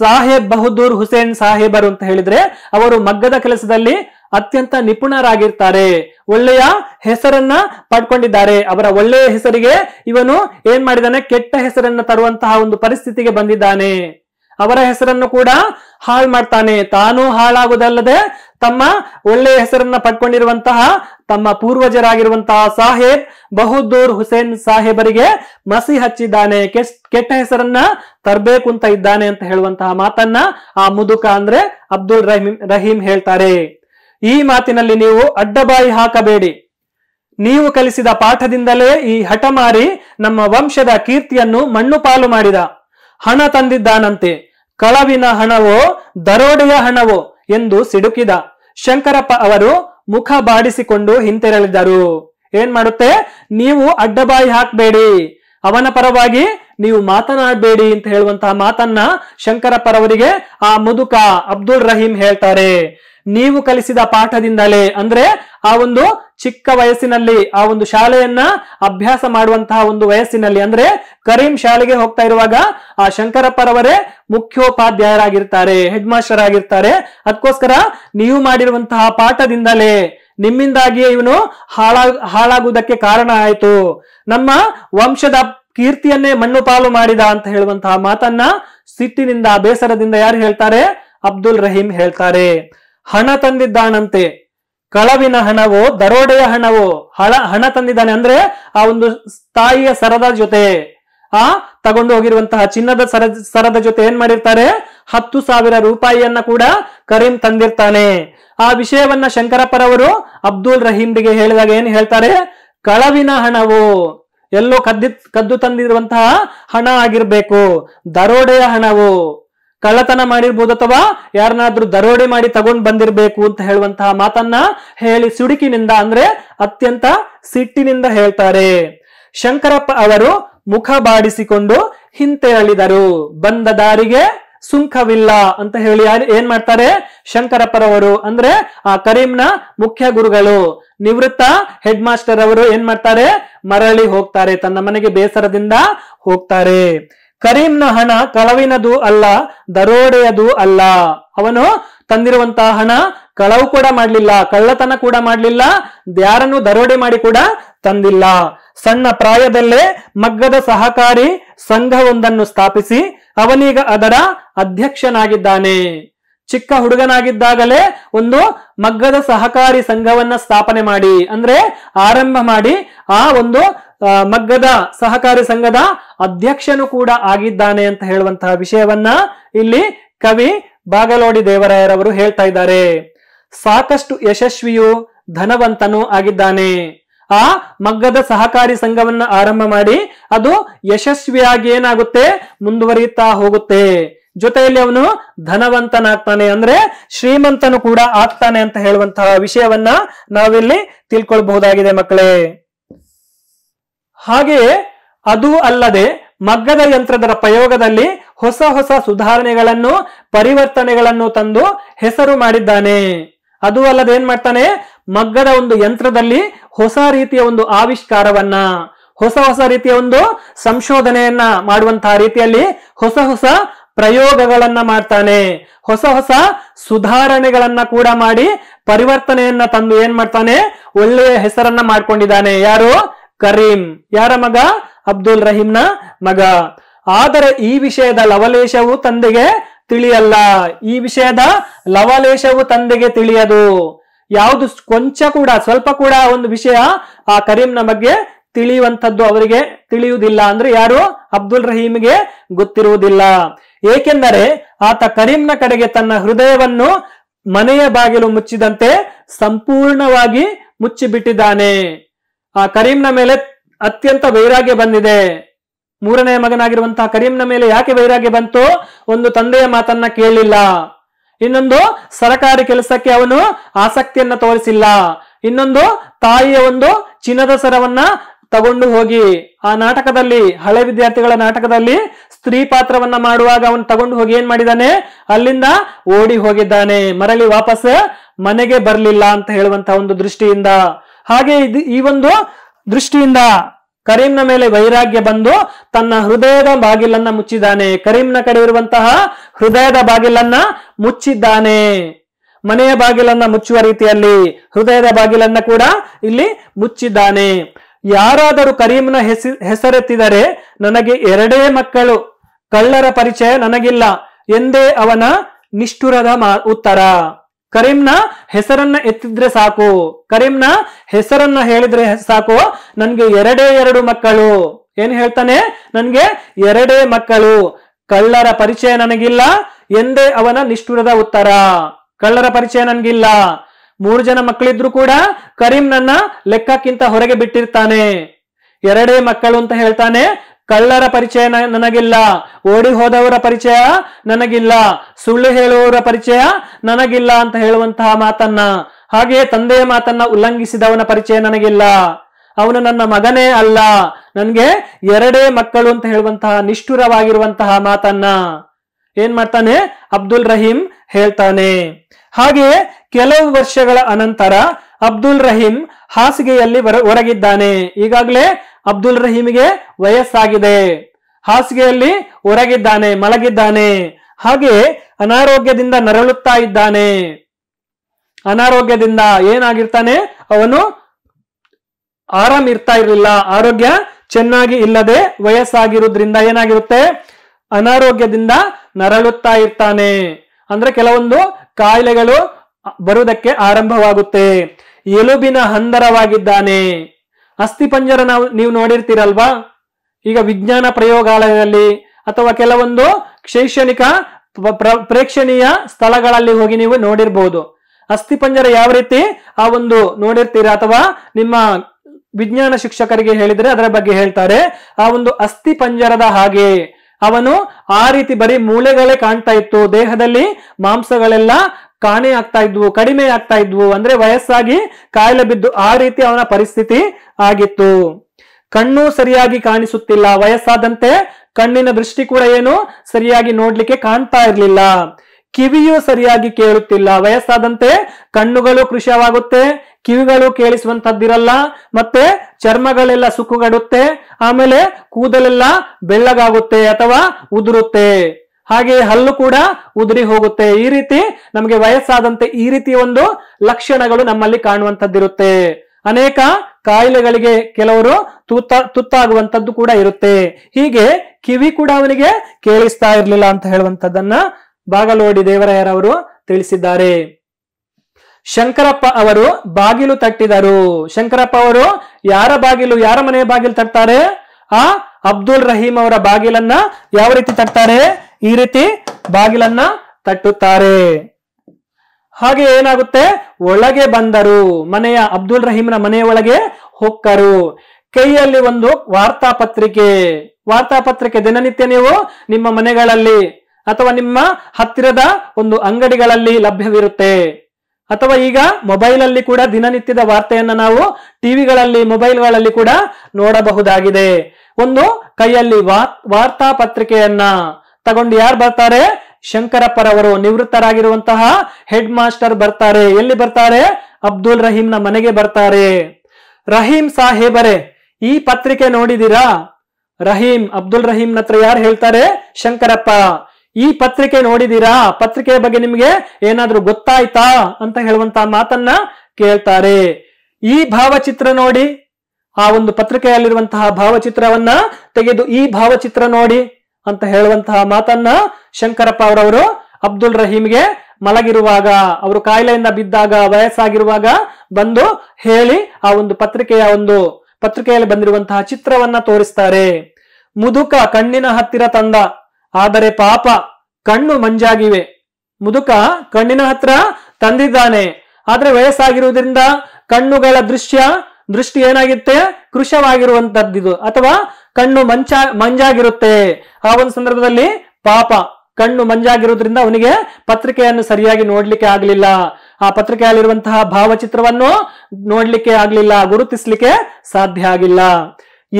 ಸಾಹೇಬ್ ಬಹದ್ದೂರ್ ಹುಸೇನ್ ಸಾಹೇಬರು ಅಂತ ಹೇಳಿದ್ರೆ ಅವರು ಮಗ್ಗದ ಕೆಲಸದಲ್ಲಿ ಅತ್ಯಂತ ನಿಪುಣರಾಗಿರ್ತಾರೆ ಒಳ್ಳೆಯ ಹೆಸರನ್ನ ಪಡ್ಕೊಂಡಿದ್ದಾರೆ ಅವರ ಒಳ್ಳೆಯ ಹೆಸರಿಗೆ ಇವನು ಏನ್ ಮಾಡಿದಾನೆ ಕೆಟ್ಟ ಹೆಸರನ್ನ ತರುವಂತಹ ಒಂದು ಪರಿಸ್ಥಿತಿಗೆ ಬಂದಿದ್ದಾನೆ ಅವರ ಹೆಸರನ್ನು ಕೂಡ ಹಾಳು ಮಾಡ್ತಾನೆ ತಾನು ಹಾಳಾಗುವುದಲ್ಲದೆ ತಮ್ಮ ಒಳ್ಳೆಯ ಹೆಸರನ್ನ ಪಡ್ಕೊಂಡಿರುವಂತಹ ತಮ್ಮ ಪೂರ್ವಜರಾಗಿರುವಂತಹ ಸಾಹೇಬ್ ಬಹದ್ದೂರ್ ಹುಸೇನ್ ಸಾಹೇಬರಿಗೆ ಮಸಿ ಹಚ್ಚಿದ್ದಾನೆ ಕೆಟ್ಟ ಹೆಸರನ್ನ ತರಬೇಕು ಅಂತ ಇದ್ದಾನೆ ಅಂತ ಹೇಳುವಂತಹ ಮಾತನ್ನ ಆ ಮುದುಕ ಅಂದ್ರೆ ಅಬ್ದುಲ್ ರಹೀಮ್ ರಹೀಂ ಹೇಳ್ತಾರೆ ಈ ಮಾತಿನಲ್ಲಿ ನೀವು ಅಡ್ಡಬಾಯಿ ಹಾಕಬೇಡಿ ನೀವು ಕಲಿಸಿದ ಪಾಠದಿಂದಲೇ ಈ ಹಠಮಾರಿ ನಮ್ಮ ವಂಶದ ಕೀರ್ತಿಯನ್ನು ಮಣ್ಣು ಪಾಲು ಮಾಡಿದ ಹಣ ತಂದಿದ್ದಾನಂತೆ ಕಳವಿನ ಹಣವೋ ದರೋಡೆಯ ಹಣವೋ ಎಂದು ಸಿಡುಕಿದ ಶಂಕರಪ್ಪ ಅವರು ಮುಖ ಬಾಡಿಸಿಕೊಂಡು ಹಿಂತೆರಳಿದರು ಏನ್ ಮಾಡುತ್ತೆ ನೀವು ಅಡ್ಡಬಾಯಿ ಹಾಕಬೇಡಿ ಅವನ ಪರವಾಗಿ ನೀವು ಮಾತನಾಡಬೇಡಿ ಅಂತ ಹೇಳುವಂತಹ ಮಾತನ್ನ ಶಂಕರಪ್ಪರವರಿಗೆ ಆ ಮುದುಕ ಅಬ್ದುಲ್ ರಹೀಂ ಹೇಳ್ತಾರೆ ನೀವು ಕಲಿಸಿದ ಪಾಠದಿಂದಲೇ ಅಂದ್ರೆ ಆ ಒಂದು ಚಿಕ್ಕ ವಯಸ್ಸಿನಲ್ಲಿ ಆ ಒಂದು ಶಾಲೆಯನ್ನ ಅಭ್ಯಾಸ ಮಾಡುವಂತಹ ಒಂದು ವಯಸ್ಸಿನಲ್ಲಿ ಅಂದ್ರೆ ಕರೀಂ ಶಾಲೆಗೆ ಹೋಗ್ತಾ ಇರುವಾಗ ಆ ಶಂಕರಪ್ಪರವರೇ ಮುಖ್ಯೋಪಾಧ್ಯಾಯರಾಗಿರ್ತಾರೆ ಹೆಡ್ ಮಾಸ್ಟರ್ ಆಗಿರ್ತಾರೆ ಅದಕ್ಕೋಸ್ಕರ ನೀವು ಮಾಡಿರುವಂತಹ ಪಾಠದಿಂದಲೇ ನಿಮ್ಮಿಂದಾಗಿಯೇ ಇವನು ಹಾಳಾಗ ಹಾಳಾಗುವುದಕ್ಕೆ ಕಾರಣ ಆಯಿತು ನಮ್ಮ ವಂಶದ ಕೀರ್ತಿಯನ್ನೇ ಮಣ್ಣು ಪಾಲು ಮಾಡಿದ ಅಂತ ಹೇಳುವಂತಹ ಮಾತನ್ನ ಸಿಟ್ಟಿನಿಂದ ಬೇಸರದಿಂದ ಯಾರು ಹೇಳ್ತಾರೆ ಅಬ್ದುಲ್ ರಹೀಂ ಹೇಳ್ತಾರೆ ಹಣ ತಂದಿದ್ದಾನಂತೆ ಕಳವಿನ ಹಣವೋ ದರೋಡೆಯ ಹಣವೋ ಹಣ ಹಣ ತಂದಿದ್ದಾನೆ ಅಂದ್ರೆ ಆ ಒಂದು ತಾಯಿಯ ಸರದ ಜೊತೆ ಆ ತಗೊಂಡು ಹೋಗಿರುವಂತಹ ಚಿನ್ನದ ಸರ ಸರದ ಜೊತೆ ಏನ್ ಮಾಡಿರ್ತಾರೆ ಹತ್ತು ಸಾವಿರ ರೂಪಾಯಿಯನ್ನ ಕೂಡ ಕರೀಂ ತಂದಿರ್ತಾನೆ ಆ ವಿಷಯವನ್ನ ಶಂಕರಪ್ಪರವರು ಅಬ್ದುಲ್ ರಹೀಮ್ರಿಗೆ ಹೇಳಿದಾಗ ಏನ್ ಹೇಳ್ತಾರೆ ಕಳವಿನ ಹಣವು ಎಲ್ಲೋ ಕದ್ದಿ ಕದ್ದು ತಂದಿರುವಂತಹ ಹಣ ಆಗಿರ್ಬೇಕು ದರೋಡೆಯ ಹಣವು ಕಳ್ಳತನ ಮಾಡಿರ್ಬೋದು ಅಥವಾ ಯಾರನ್ನಾದ್ರೂ ದರೋಡೆ ಮಾಡಿ ತಗೊಂಡ್ ಬಂದಿರಬೇಕು ಅಂತ ಹೇಳುವಂತಹ ಮಾತನ್ನ ಹೇಳಿ ಸುಡುಕಿನಿಂದ ಅಂದ್ರೆ ಅತ್ಯಂತ ಸಿಟ್ಟಿನಿಂದ ಹೇಳ್ತಾರೆ ಶಂಕರಪ್ಪ ಅವರು ಮುಖ ಬಾಡಿಸಿಕೊಂಡು ಹಿಂತೆರಳಿದರು ಬಂದ ದಾರಿಗೆ ಸುಂಕವಿಲ್ಲ ಅಂತ ಹೇಳಿ ಯಾರು ಏನ್ ಮಾಡ್ತಾರೆ ಶಂಕರಪ್ಪರವರು ಅಂದ್ರೆ ಆ ಕರೀಂನ ಮುಖ್ಯ ಗುರುಗಳು ನಿವೃತ್ತ ಹೆಡ್ ಮಾಸ್ಟರ್ ಅವರು ಏನ್ ಮಾಡ್ತಾರೆ ಮರಳಿ ಹೋಗ್ತಾರೆ ತನ್ನ ಮನೆಗೆ ಬೇಸರದಿಂದ ಹೋಗ್ತಾರೆ ಕರೀಂನ ಹಣ ಕಳವಿನದು ಅಲ್ಲ ದರೋಡೆಯದು ಅಲ್ಲ ಅವನು ತಂದಿರುವಂತಹ ಹಣ ಕಳವು ಕೂಡ ಮಾಡಲಿಲ್ಲ ಕಳ್ಳತನ ಕೂಡ ಮಾಡಲಿಲ್ಲ ಯಾರನ್ನು ದರೋಡೆ ಮಾಡಿ ಕೂಡ ತಂದಿಲ್ಲ ಸಣ್ಣ ಪ್ರಾಯದಲ್ಲೇ ಮಗ್ಗದ ಸಹಕಾರಿ ಸಂಘವೊಂದನ್ನು ಸ್ಥಾಪಿಸಿ ಅವನೀಗ ಅದರ ಅಧ್ಯಕ್ಷನಾಗಿದ್ದಾನೆ ಚಿಕ್ಕ ಹುಡುಗನಾಗಿದ್ದಾಗಲೇ ಒಂದು ಮಗ್ಗದ ಸಹಕಾರಿ ಸಂಘವನ್ನ ಸ್ಥಾಪನೆ ಮಾಡಿ ಅಂದ್ರೆ ಆರಂಭ ಮಾಡಿ ಆ ಒಂದು ಮಗ್ಗದ ಸಹಕಾರಿ ಸಂಘದ ಅಧ್ಯಕ್ಷನು ಕೂಡ ಆಗಿದ್ದಾನೆ ಅಂತ ಹೇಳುವಂತಹ ವಿಷಯವನ್ನ ಇಲ್ಲಿ ಕವಿ ಬಾಗಲೋಡಿ ದೇವರಾಯರವರು ಹೇಳ್ತಾ ಇದ್ದಾರೆ ಸಾಕಷ್ಟು ಯಶಸ್ವಿಯು ಧನವಂತನೂ ಆಗಿದ್ದಾನೆ ಆ ಮಗ್ಗದ ಸಹಕಾರಿ ಸಂಘವನ್ನ ಆರಂಭ ಮಾಡಿ ಅದು ಯಶಸ್ವಿಯಾಗಿ ಏನಾಗುತ್ತೆ ಮುಂದುವರಿಯುತ್ತಾ ಹೋಗುತ್ತೆ ಜೊತೆಯಲ್ಲಿ ಅವನು ಧನವಂತನಾಗ್ತಾನೆ ಅಂದ್ರೆ ಶ್ರೀಮಂತನು ಕೂಡ ಆಗ್ತಾನೆ ಅಂತ ಹೇಳುವಂತಹ ವಿಷಯವನ್ನ ನಾವಿಲ್ಲಿ ತಿಳ್ಕೊಳ್ಬಹುದಾಗಿದೆ ಮಕ್ಕಳೇ ಹಾಗೆಯೇ ಅದು ಅಲ್ಲದೆ ಮಗ್ಗದ ಯಂತ್ರದ ಪ್ರಯೋಗದಲ್ಲಿ ಹೊಸ ಹೊಸ ಸುಧಾರಣೆಗಳನ್ನು ಪರಿವರ್ತನೆಗಳನ್ನು ತಂದು ಹೆಸರು ಮಾಡಿದ್ದಾನೆ ಅದು ಅಲ್ಲದೆ ಏನ್ ಮಾಡ್ತಾನೆ ಮಗ್ಗದ ಒಂದು ಯಂತ್ರದಲ್ಲಿ ಹೊಸ ರೀತಿಯ ಒಂದು ಆವಿಷ್ಕಾರವನ್ನ ಹೊಸ ಹೊಸ ರೀತಿಯ ಒಂದು ಸಂಶೋಧನೆಯನ್ನ ಮಾಡುವಂತಹ ರೀತಿಯಲ್ಲಿ ಹೊಸ ಹೊಸ ಪ್ರಯೋಗಗಳನ್ನ ಮಾಡ್ತಾನೆ ಹೊಸ ಹೊಸ ಸುಧಾರಣೆಗಳನ್ನ ಕೂಡ ಮಾಡಿ ಪರಿವರ್ತನೆಯನ್ನ ತಂದು ಏನ್ ಮಾಡ್ತಾನೆ ಒಳ್ಳೆಯ ಹೆಸರನ್ನ ಮಾಡ್ಕೊಂಡಿದ್ದಾನೆ ಯಾರು ಕರೀಂ ಯಾರ ಮಗ ಅಬ್ದುಲ್ ರಹೀಂನ ಮಗ ಆದರೆ ಈ ವಿಷಯದ ಲವಲೇಶವು ತಂದೆಗೆ ತಿಳಿಯಲ್ಲ ಈ ವಿಷಯದ ಲವಲೇಶವು ತಂದೆಗೆ ತಿಳಿಯದು ಯಾವುದು ಕೊಂಚ ಕೂಡ ಸ್ವಲ್ಪ ಕೂಡ ಒಂದು ವಿಷಯ ಆ ಕರೀಂನ ಬಗ್ಗೆ ತಿಳಿಯುವಂಥದ್ದು ಅವರಿಗೆ ತಿಳಿಯುವುದಿಲ್ಲ ಅಂದ್ರೆ ಯಾರು ಅಬ್ದುಲ್ ರಹೀಮ್ಗೆ ಗೊತ್ತಿರುವುದಿಲ್ಲ ಏಕೆಂದರೆ ಆತ ಕರೀಂನ ಕಡೆಗೆ ತನ್ನ ಹೃದಯವನ್ನು ಮನೆಯ ಬಾಗಿಲು ಮುಚ್ಚಿದಂತೆ ಸಂಪೂರ್ಣವಾಗಿ ಮುಚ್ಚಿಬಿಟ್ಟಿದ್ದಾನೆ ಆ ಕರೀಂನ ಮೇಲೆ ಅತ್ಯಂತ ವೈರಾಗ್ಯ ಬಂದಿದೆ ಮೂರನೆಯ ಮಗನಾಗಿರುವಂತಹ ಕರೀಂನ ಮೇಲೆ ಯಾಕೆ ವೈರಾಗ್ಯ ಬಂತು ಒಂದು ತಂದೆಯ ಮಾತನ್ನ ಕೇಳಲಿಲ್ಲ ಇನ್ನೊಂದು ಸರಕಾರಿ ಕೆಲಸಕ್ಕೆ ಅವನು ಆಸಕ್ತಿಯನ್ನ ತೋರಿಸಿಲ್ಲ ಇನ್ನೊಂದು ತಾಯಿಯ ಒಂದು ಚಿನ್ನದ ಸರವನ್ನ ತಗೊಂಡು ಹೋಗಿ ಆ ನಾಟಕದಲ್ಲಿ ಹಳೆ ವಿದ್ಯಾರ್ಥಿಗಳ ನಾಟಕದಲ್ಲಿ ಸ್ತ್ರೀ ಪಾತ್ರವನ್ನ ಮಾಡುವಾಗ ಅವನು ತಗೊಂಡು ಹೋಗಿ ಏನ್ ಮಾಡಿದಾನೆ ಅಲ್ಲಿಂದ ಓಡಿ ಹೋಗಿದ್ದಾನೆ ಮರಳಿ ವಾಪಸ್ ಮನೆಗೆ ಬರಲಿಲ್ಲ ಅಂತ ಹೇಳುವಂತಹ ಒಂದು ದೃಷ್ಟಿಯಿಂದ ಹಾಗೆ ಇದು ಈ ಒಂದು ದೃಷ್ಟಿಯಿಂದ ಕರೀಂನ ಮೇಲೆ ವೈರಾಗ್ಯ ಬಂದು ತನ್ನ ಹೃದಯದ ಬಾಗಿಲನ್ನ ಮುಚ್ಚಿದ್ದಾನೆ ಕರೀಂನ ಕಡೆ ಇರುವಂತಹ ಹೃದಯದ ಬಾಗಿಲನ್ನ ಮುಚ್ಚಿದ್ದಾನೆ ಮನೆಯ ಬಾಗಿಲನ್ನ ಮುಚ್ಚುವ ರೀತಿಯಲ್ಲಿ ಹೃದಯದ ಬಾಗಿಲನ್ನ ಕೂಡ ಇಲ್ಲಿ ಮುಚ್ಚಿದ್ದಾನೆ ಯಾರಾದರೂ ಕರೀಂನ ಹೆಸ ಹೆಸರೆತ್ತಿದರೆ ನನಗೆ ಎರಡೇ ಮಕ್ಕಳು ಕಳ್ಳರ ಪರಿಚಯ ನನಗಿಲ್ಲ ಎಂದೇ ಅವನ ನಿಷ್ಠುರದ ಉತ್ತರ ಕರೀಂನ ಹೆಸರನ್ನ ಎತ್ತಿದ್ರೆ ಸಾಕು ಕರೀಂನ ಹೆಸರನ್ನ ಹೇಳಿದ್ರೆ ಸಾಕು ನನ್ಗೆ ಎರಡೇ ಎರಡು ಮಕ್ಕಳು ಏನ್ ಹೇಳ್ತಾನೆ ನನ್ಗೆ ಎರಡೇ ಮಕ್ಕಳು ಕಳ್ಳರ ಪರಿಚಯ ನನಗಿಲ್ಲ ಎಂದೇ ಅವನ ನಿಷ್ಠುರದ ಉತ್ತರ ಕಳ್ಳರ ಪರಿಚಯ ನನಗಿಲ್ಲ ಮೂರು ಜನ ಮಕ್ಕಳಿದ್ರು ಕೂಡ ಕರೀಂನನ್ನ ಲೆಕ್ಕಕ್ಕಿಂತ ಹೊರಗೆ ಬಿಟ್ಟಿರ್ತಾನೆ ಎರಡೇ ಮಕ್ಕಳು ಅಂತ ಹೇಳ್ತಾನೆ ಕಳ್ಳರ ಪರಿಚಯ ನನಗಿಲ್ಲ ಓಡಿ ಹೋದವರ ಪರಿಚಯ ನನಗಿಲ್ಲ ಸುಳ್ಳು ಹೇಳುವವರ ಪರಿಚಯ ನನಗಿಲ್ಲ ಅಂತ ಹೇಳುವಂತಹ ಮಾತನ್ನ ಹಾಗೆಯೇ ತಂದೆಯ ಮಾತನ್ನ ಉಲ್ಲಂಘಿಸಿದವನ ಪರಿಚಯ ನನಗಿಲ್ಲ ಅವನು ನನ್ನ ಮಗನೇ ಅಲ್ಲ ನನಗೆ ಎರಡೇ ಮಕ್ಕಳು ಅಂತ ಹೇಳುವಂತಹ ನಿಷ್ಠುರವಾಗಿರುವಂತಹ ಮಾತನ್ನ ಏನ್ ಮಾಡ್ತಾನೆ ಅಬ್ದುಲ್ ರಹೀಂ ಹೇಳ್ತಾನೆ ಹಾಗೆ ಕೆಲವು ವರ್ಷಗಳ ಅನಂತರ ಅಬ್ದುಲ್ ರಹೀಂ ಹಾಸಿಗೆಯಲ್ಲಿ ಹೊರಗಿದ್ದಾನೆ ಈಗಾಗಲೇ ಅಬ್ದುಲ್ ರಹೀಮ್ಗೆ ವಯಸ್ಸಾಗಿದೆ ಹಾಸಿಗೆಯಲ್ಲಿ ಹೊರಗಿದ್ದಾನೆ ಮಲಗಿದ್ದಾನೆ ಹಾಗೆ ಅನಾರೋಗ್ಯದಿಂದ ನರಳುತ್ತಾ ಇದ್ದಾನೆ ಅನಾರೋಗ್ಯದಿಂದ ಏನಾಗಿರ್ತಾನೆ ಅವನು ಆರಾಮ್ ಇರ್ತಾ ಇರಲಿಲ್ಲ ಆರೋಗ್ಯ ಚೆನ್ನಾಗಿ ಇಲ್ಲದೆ ವಯಸ್ಸಾಗಿರುವುದ್ರಿಂದ ಏನಾಗಿರುತ್ತೆ ಅನಾರೋಗ್ಯದಿಂದ ನರಳುತ್ತಾ ಇರ್ತಾನೆ ಅಂದ್ರೆ ಕೆಲವೊಂದು ಕಾಯಿಲೆಗಳು ಬರುವುದಕ್ಕೆ ಆರಂಭವಾಗುತ್ತೆ ಎಲುಬಿನ ಹಂದರವಾಗಿದ್ದಾನೆ ಅಸ್ಥಿ ಪಂಜರ ನಾವು ನೀವು ನೋಡಿರ್ತೀರಲ್ವಾ ಈಗ ವಿಜ್ಞಾನ ಪ್ರಯೋಗಾಲಯದಲ್ಲಿ ಅಥವಾ ಕೆಲವೊಂದು ಶೈಕ್ಷಣಿಕ ಪ್ರೇಕ್ಷಣೀಯ ಸ್ಥಳಗಳಲ್ಲಿ ಹೋಗಿ ನೀವು ನೋಡಿರ್ಬೋದು ಅಸ್ಥಿ ಪಂಜರ ಯಾವ ರೀತಿ ಆ ಒಂದು ನೋಡಿರ್ತೀರಾ ಅಥವಾ ನಿಮ್ಮ ವಿಜ್ಞಾನ ಶಿಕ್ಷಕರಿಗೆ ಹೇಳಿದ್ರೆ ಅದರ ಬಗ್ಗೆ ಹೇಳ್ತಾರೆ ಆ ಒಂದು ಅಸ್ಥಿ ಪಂಜರದ ಹಾಗೆ ಅವನು ಆ ರೀತಿ ಬರೀ ಮೂಳೆಗಳೇ ಕಾಣ್ತಾ ಇತ್ತು ದೇಹದಲ್ಲಿ ಮಾಂಸಗಳೆಲ್ಲ ಕಾಣೆ ಆಗ್ತಾ ಇದ್ವು ಕಡಿಮೆ ಆಗ್ತಾ ಇದ್ವು ಅಂದ್ರೆ ವಯಸ್ಸಾಗಿ ಕಾಯಿಲೆ ಬಿದ್ದು ಆ ರೀತಿ ಅವನ ಪರಿಸ್ಥಿತಿ ಆಗಿತ್ತು ಕಣ್ಣು ಸರಿಯಾಗಿ ಕಾಣಿಸುತ್ತಿಲ್ಲ ವಯಸ್ಸಾದಂತೆ ಕಣ್ಣಿನ ದೃಷ್ಟಿ ಕೂಡ ಏನು ಸರಿಯಾಗಿ ನೋಡ್ಲಿಕ್ಕೆ ಕಾಣ್ತಾ ಇರ್ಲಿಲ್ಲ ಕಿವಿಯು ಸರಿಯಾಗಿ ಕೇಳುತ್ತಿಲ್ಲ ವಯಸ್ಸಾದಂತೆ ಕಣ್ಣುಗಳು ಕೃಷವಾಗುತ್ತೆ ಕಿವಿಗಳು ಕೇಳಿಸುವಂತದ್ದಿರಲ್ಲ ಮತ್ತೆ ಚರ್ಮಗಳೆಲ್ಲ ಸುಕ್ಕುಗಡುತ್ತೆ ಆಮೇಲೆ ಕೂದಲೆಲ್ಲ ಬೆಳ್ಳಗಾಗುತ್ತೆ ಅಥವಾ ಉದುರುತ್ತೆ ಹಾಗೆ ಹಲ್ಲು ಕೂಡ ಉದುರಿ ಹೋಗುತ್ತೆ ಈ ರೀತಿ ನಮಗೆ ವಯಸ್ಸಾದಂತೆ ಈ ರೀತಿ ಒಂದು ಲಕ್ಷಣಗಳು ನಮ್ಮಲ್ಲಿ ಕಾಣುವಂತದ್ದಿರುತ್ತೆ ಅನೇಕ ಕಾಯಿಲೆಗಳಿಗೆ ಕೆಲವರು ತುತ್ತ ತುತ್ತಾಗುವಂತದ್ದು ಕೂಡ ಇರುತ್ತೆ ಹೀಗೆ ಕಿವಿ ಕೂಡ ಅವನಿಗೆ ಕೇಳಿಸ್ತಾ ಇರಲಿಲ್ಲ ಅಂತ ಹೇಳುವಂತದ್ದನ್ನ ಬಾಗಲೋಡಿ ದೇವರಾಯರವರು ತಿಳಿಸಿದ್ದಾರೆ ಶಂಕರಪ್ಪ ಅವರು ಬಾಗಿಲು ತಟ್ಟಿದರು ಶಂಕರಪ್ಪ ಅವರು ಯಾರ ಬಾಗಿಲು ಯಾರ ಮನೆಯ ಬಾಗಿಲು ತಡ್ತಾರೆ ಆ ಅಬ್ದುಲ್ ರಹೀಂ ಅವರ ಬಾಗಿಲನ್ನ ಯಾವ ರೀತಿ ತಡ್ತಾರೆ ಈ ರೀತಿ ಬಾಗಿಲನ್ನ ತಟ್ಟುತ್ತಾರೆ ಹಾಗೆ ಏನಾಗುತ್ತೆ ಒಳಗೆ ಬಂದರು ಮನೆಯ ಅಬ್ದುಲ್ ರಹೀಮ್ನ ಮನೆಯ ಒಳಗೆ ಹೊಕ್ಕರು ಕೈಯಲ್ಲಿ ಒಂದು ವಾರ್ತಾ ಪತ್ರಿಕೆ ವಾರ್ತಾ ಪತ್ರಿಕೆ ದಿನನಿತ್ಯ ನೀವು ನಿಮ್ಮ ಮನೆಗಳಲ್ಲಿ ಅಥವಾ ನಿಮ್ಮ ಹತ್ತಿರದ ಒಂದು ಅಂಗಡಿಗಳಲ್ಲಿ ಲಭ್ಯವಿರುತ್ತೆ ಅಥವಾ ಈಗ ಮೊಬೈಲ್ ಅಲ್ಲಿ ಕೂಡ ದಿನನಿತ್ಯದ ವಾರ್ತೆಯನ್ನ ನಾವು ಟಿವಿಗಳಲ್ಲಿ ಮೊಬೈಲ್ಗಳಲ್ಲಿ ಕೂಡ ನೋಡಬಹುದಾಗಿದೆ ಒಂದು ಕೈಯಲ್ಲಿ ವಾರ್ತಾ ಪತ್ರಿಕೆಯನ್ನ ತಗೊಂಡು ಯಾರು ಬರ್ತಾರೆ ಶಂಕರಪ್ಪರವರು ನಿವೃತ್ತರಾಗಿರುವಂತಹ ಹೆಡ್ ಮಾಸ್ಟರ್ ಬರ್ತಾರೆ ಎಲ್ಲಿ ಬರ್ತಾರೆ ಅಬ್ದುಲ್ ರಹೀಂನ ಮನೆಗೆ ಬರ್ತಾರೆ ರಹೀಂ ಸಾಹೇಬರೇ ಈ ಪತ್ರಿಕೆ ನೋಡಿದಿರಾ ರಹೀಂ ಅಬ್ದುಲ್ ರಹೀಂನ ಹತ್ರ ಯಾರು ಹೇಳ್ತಾರೆ ಶಂಕರಪ್ಪ ಈ ಪತ್ರಿಕೆ ನೋಡಿದೀರಾ ಪತ್ರಿಕೆಯ ಬಗ್ಗೆ ನಿಮ್ಗೆ ಏನಾದ್ರೂ ಗೊತ್ತಾಯ್ತಾ ಅಂತ ಹೇಳುವಂತಹ ಮಾತನ್ನ ಕೇಳ್ತಾರೆ ಈ ಭಾವಚಿತ್ರ ನೋಡಿ ಆ ಒಂದು ಪತ್ರಿಕೆಯಲ್ಲಿರುವಂತಹ ಭಾವಚಿತ್ರವನ್ನ ತೆಗೆದು ಈ ಭಾವಚಿತ್ರ ನೋಡಿ ಅಂತ ಹೇಳುವಂತಹ ಮಾತನ್ನ ಶಂಕರಪ್ಪ ಅವರವರು ಅಬ್ದುಲ್ ರಹೀಮ್ಗೆ ಮಲಗಿರುವಾಗ ಅವರು ಕಾಯಿಲೆಯಿಂದ ಬಿದ್ದಾಗ ವಯಸ್ಸಾಗಿರುವಾಗ ಬಂದು ಹೇಳಿ ಆ ಒಂದು ಪತ್ರಿಕೆಯ ಒಂದು ಪತ್ರಿಕೆಯಲ್ಲಿ ಬಂದಿರುವಂತಹ ಚಿತ್ರವನ್ನ ತೋರಿಸ್ತಾರೆ ಮುದುಕ ಕಣ್ಣಿನ ಹತ್ತಿರ ತಂದ ಆದರೆ ಪಾಪ ಕಣ್ಣು ಮಂಜಾಗಿವೆ ಮುದುಕ ಕಣ್ಣಿನ ಹತ್ರ ತಂದಿದ್ದಾನೆ ಆದ್ರೆ ವಯಸ್ಸಾಗಿರುವುದರಿಂದ ಕಣ್ಣುಗಳ ದೃಶ್ಯ ದೃಷ್ಟಿ ಏನಾಗುತ್ತೆ ಕೃಶವಾಗಿರುವಂತದ್ದಿದು ಅಥವಾ ಕಣ್ಣು ಮಂಚ ಮಂಜಾಗಿರುತ್ತೆ ಆ ಒಂದು ಸಂದರ್ಭದಲ್ಲಿ ಪಾಪ ಕಣ್ಣು ಮಂಜಾಗಿರುವುದರಿಂದ ಅವನಿಗೆ ಪತ್ರಿಕೆಯನ್ನು ಸರಿಯಾಗಿ ನೋಡ್ಲಿಕ್ಕೆ ಆಗಲಿಲ್ಲ ಆ ಪತ್ರಿಕೆಯಲ್ಲಿರುವಂತಹ ಭಾವಚಿತ್ರವನ್ನು ನೋಡ್ಲಿಕ್ಕೆ ಆಗಲಿಲ್ಲ ಗುರುತಿಸ್ಲಿಕ್ಕೆ ಸಾಧ್ಯ ಆಗಿಲ್ಲ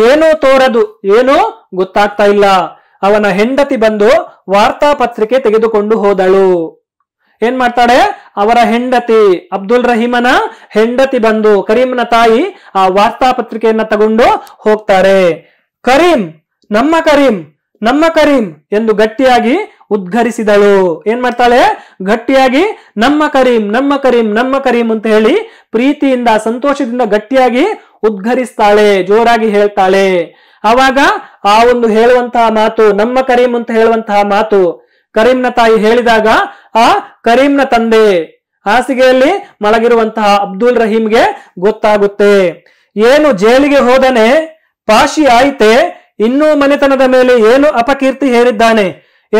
ಏನು ತೋರದು ಏನು ಗೊತ್ತಾಗ್ತಾ ಇಲ್ಲ ಅವನ ಹೆಂಡತಿ ಬಂದು ವಾರ್ತಾ ಪತ್ರಿಕೆ ತೆಗೆದುಕೊಂಡು ಹೋದಳು ಏನ್ ಮಾಡ್ತಾಳೆ ಅವರ ಹೆಂಡತಿ ಅಬ್ದುಲ್ ರಹೀಮನ ಹೆಂಡತಿ ಬಂದು ಕರೀಮನ ತಾಯಿ ಆ ವಾರ್ತಾ ಪತ್ರಿಕೆಯನ್ನ ತಗೊಂಡು ಹೋಗ್ತಾರೆ ಕರೀಂ ನಮ್ಮ ಕರೀಂ ನಮ್ಮ ಕರೀಂ ಎಂದು ಗಟ್ಟಿಯಾಗಿ ಉದ್ಘರಿಸಿದಳು ಏನ್ ಮಾಡ್ತಾಳೆ ಗಟ್ಟಿಯಾಗಿ ನಮ್ಮ ಕರೀಂ ನಮ್ಮ ಕರೀಂ ನಮ್ಮ ಕರೀಂ ಅಂತ ಹೇಳಿ ಪ್ರೀತಿಯಿಂದ ಸಂತೋಷದಿಂದ ಗಟ್ಟಿಯಾಗಿ ಉದ್ಘರಿಸ್ತಾಳೆ ಜೋರಾಗಿ ಹೇಳ್ತಾಳೆ ಆವಾಗ ಆ ಒಂದು ಹೇಳುವಂತಹ ಮಾತು ನಮ್ಮ ಕರೀಂ ಅಂತ ಹೇಳುವಂತಹ ಮಾತು ಕರೀಂನ ತಾಯಿ ಹೇಳಿದಾಗ ಆ ಕರೀಂನ ತಂದೆ ಹಾಸಿಗೆಯಲ್ಲಿ ಮಲಗಿರುವಂತಹ ಅಬ್ದುಲ್ ರಹೀಂಗೆ ಗೊತ್ತಾಗುತ್ತೆ ಏನು ಜೈಲಿಗೆ ಹೋದನೆ ಪಾಶಿ ಆಯ್ತೆ ಇನ್ನೂ ಮನೆತನದ ಮೇಲೆ ಏನು ಅಪಕೀರ್ತಿ ಹೇರಿದ್ದಾನೆ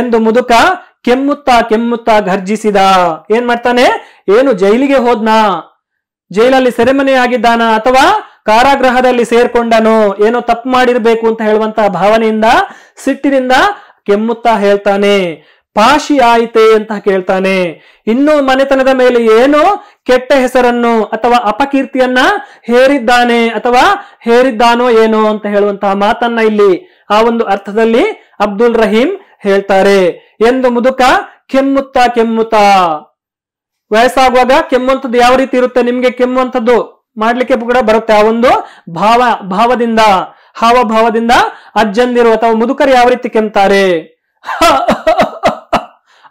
ಎಂದು ಮುದುಕ ಕೆಮ್ಮುತ್ತಾ ಕೆಮ್ಮುತ್ತಾ ಘರ್ಜಿಸಿದ ಏನ್ ಮಾಡ್ತಾನೆ ಏನು ಜೈಲಿಗೆ ಹೋದ್ನಾ ಜೈಲಲ್ಲಿ ಸೆರೆಮನೆಯಾಗಿದ್ದಾನ ಅಥವಾ ಕಾರಾಗೃಹದಲ್ಲಿ ಸೇರ್ಕೊಂಡನು ಏನೋ ತಪ್ಪು ಮಾಡಿರ್ಬೇಕು ಅಂತ ಹೇಳುವಂತಹ ಭಾವನೆಯಿಂದ ಸಿಟ್ಟಿನಿಂದ ಕೆಮ್ಮುತ್ತಾ ಹೇಳ್ತಾನೆ ಪಾಶಿ ಆಯಿತೆ ಅಂತ ಕೇಳ್ತಾನೆ ಇನ್ನು ಮನೆತನದ ಮೇಲೆ ಏನು ಕೆಟ್ಟ ಹೆಸರನ್ನು ಅಥವಾ ಅಪಕೀರ್ತಿಯನ್ನ ಹೇರಿದ್ದಾನೆ ಅಥವಾ ಹೇರಿದ್ದಾನೋ ಏನೋ ಅಂತ ಹೇಳುವಂತಹ ಮಾತನ್ನ ಇಲ್ಲಿ ಆ ಒಂದು ಅರ್ಥದಲ್ಲಿ ಅಬ್ದುಲ್ ರಹೀಂ ಹೇಳ್ತಾರೆ ಎಂದು ಮುದುಕ ಕೆಮ್ಮುತ್ತಾ ಕೆಮ್ಮುತ್ತ ವಯಸ್ಸಾಗುವಾಗ ಕೆಮ್ಮುವಂಥದ್ದು ಯಾವ ರೀತಿ ಇರುತ್ತೆ ನಿಮ್ಗೆ ಕೆಮ್ಮುವಂಥದ್ದು ಮಾಡ್ಲಿಕ್ಕೆ ಕೂಡ ಬರುತ್ತೆ ಆ ಒಂದು ಭಾವ ಭಾವದಿಂದ ಹಾವಭಾವದಿಂದ ಅಜ್ಜಂದಿರು ಅಥವಾ ಮುದುಕರು ಯಾವ ರೀತಿ ಕೆಮ್ತಾರೆ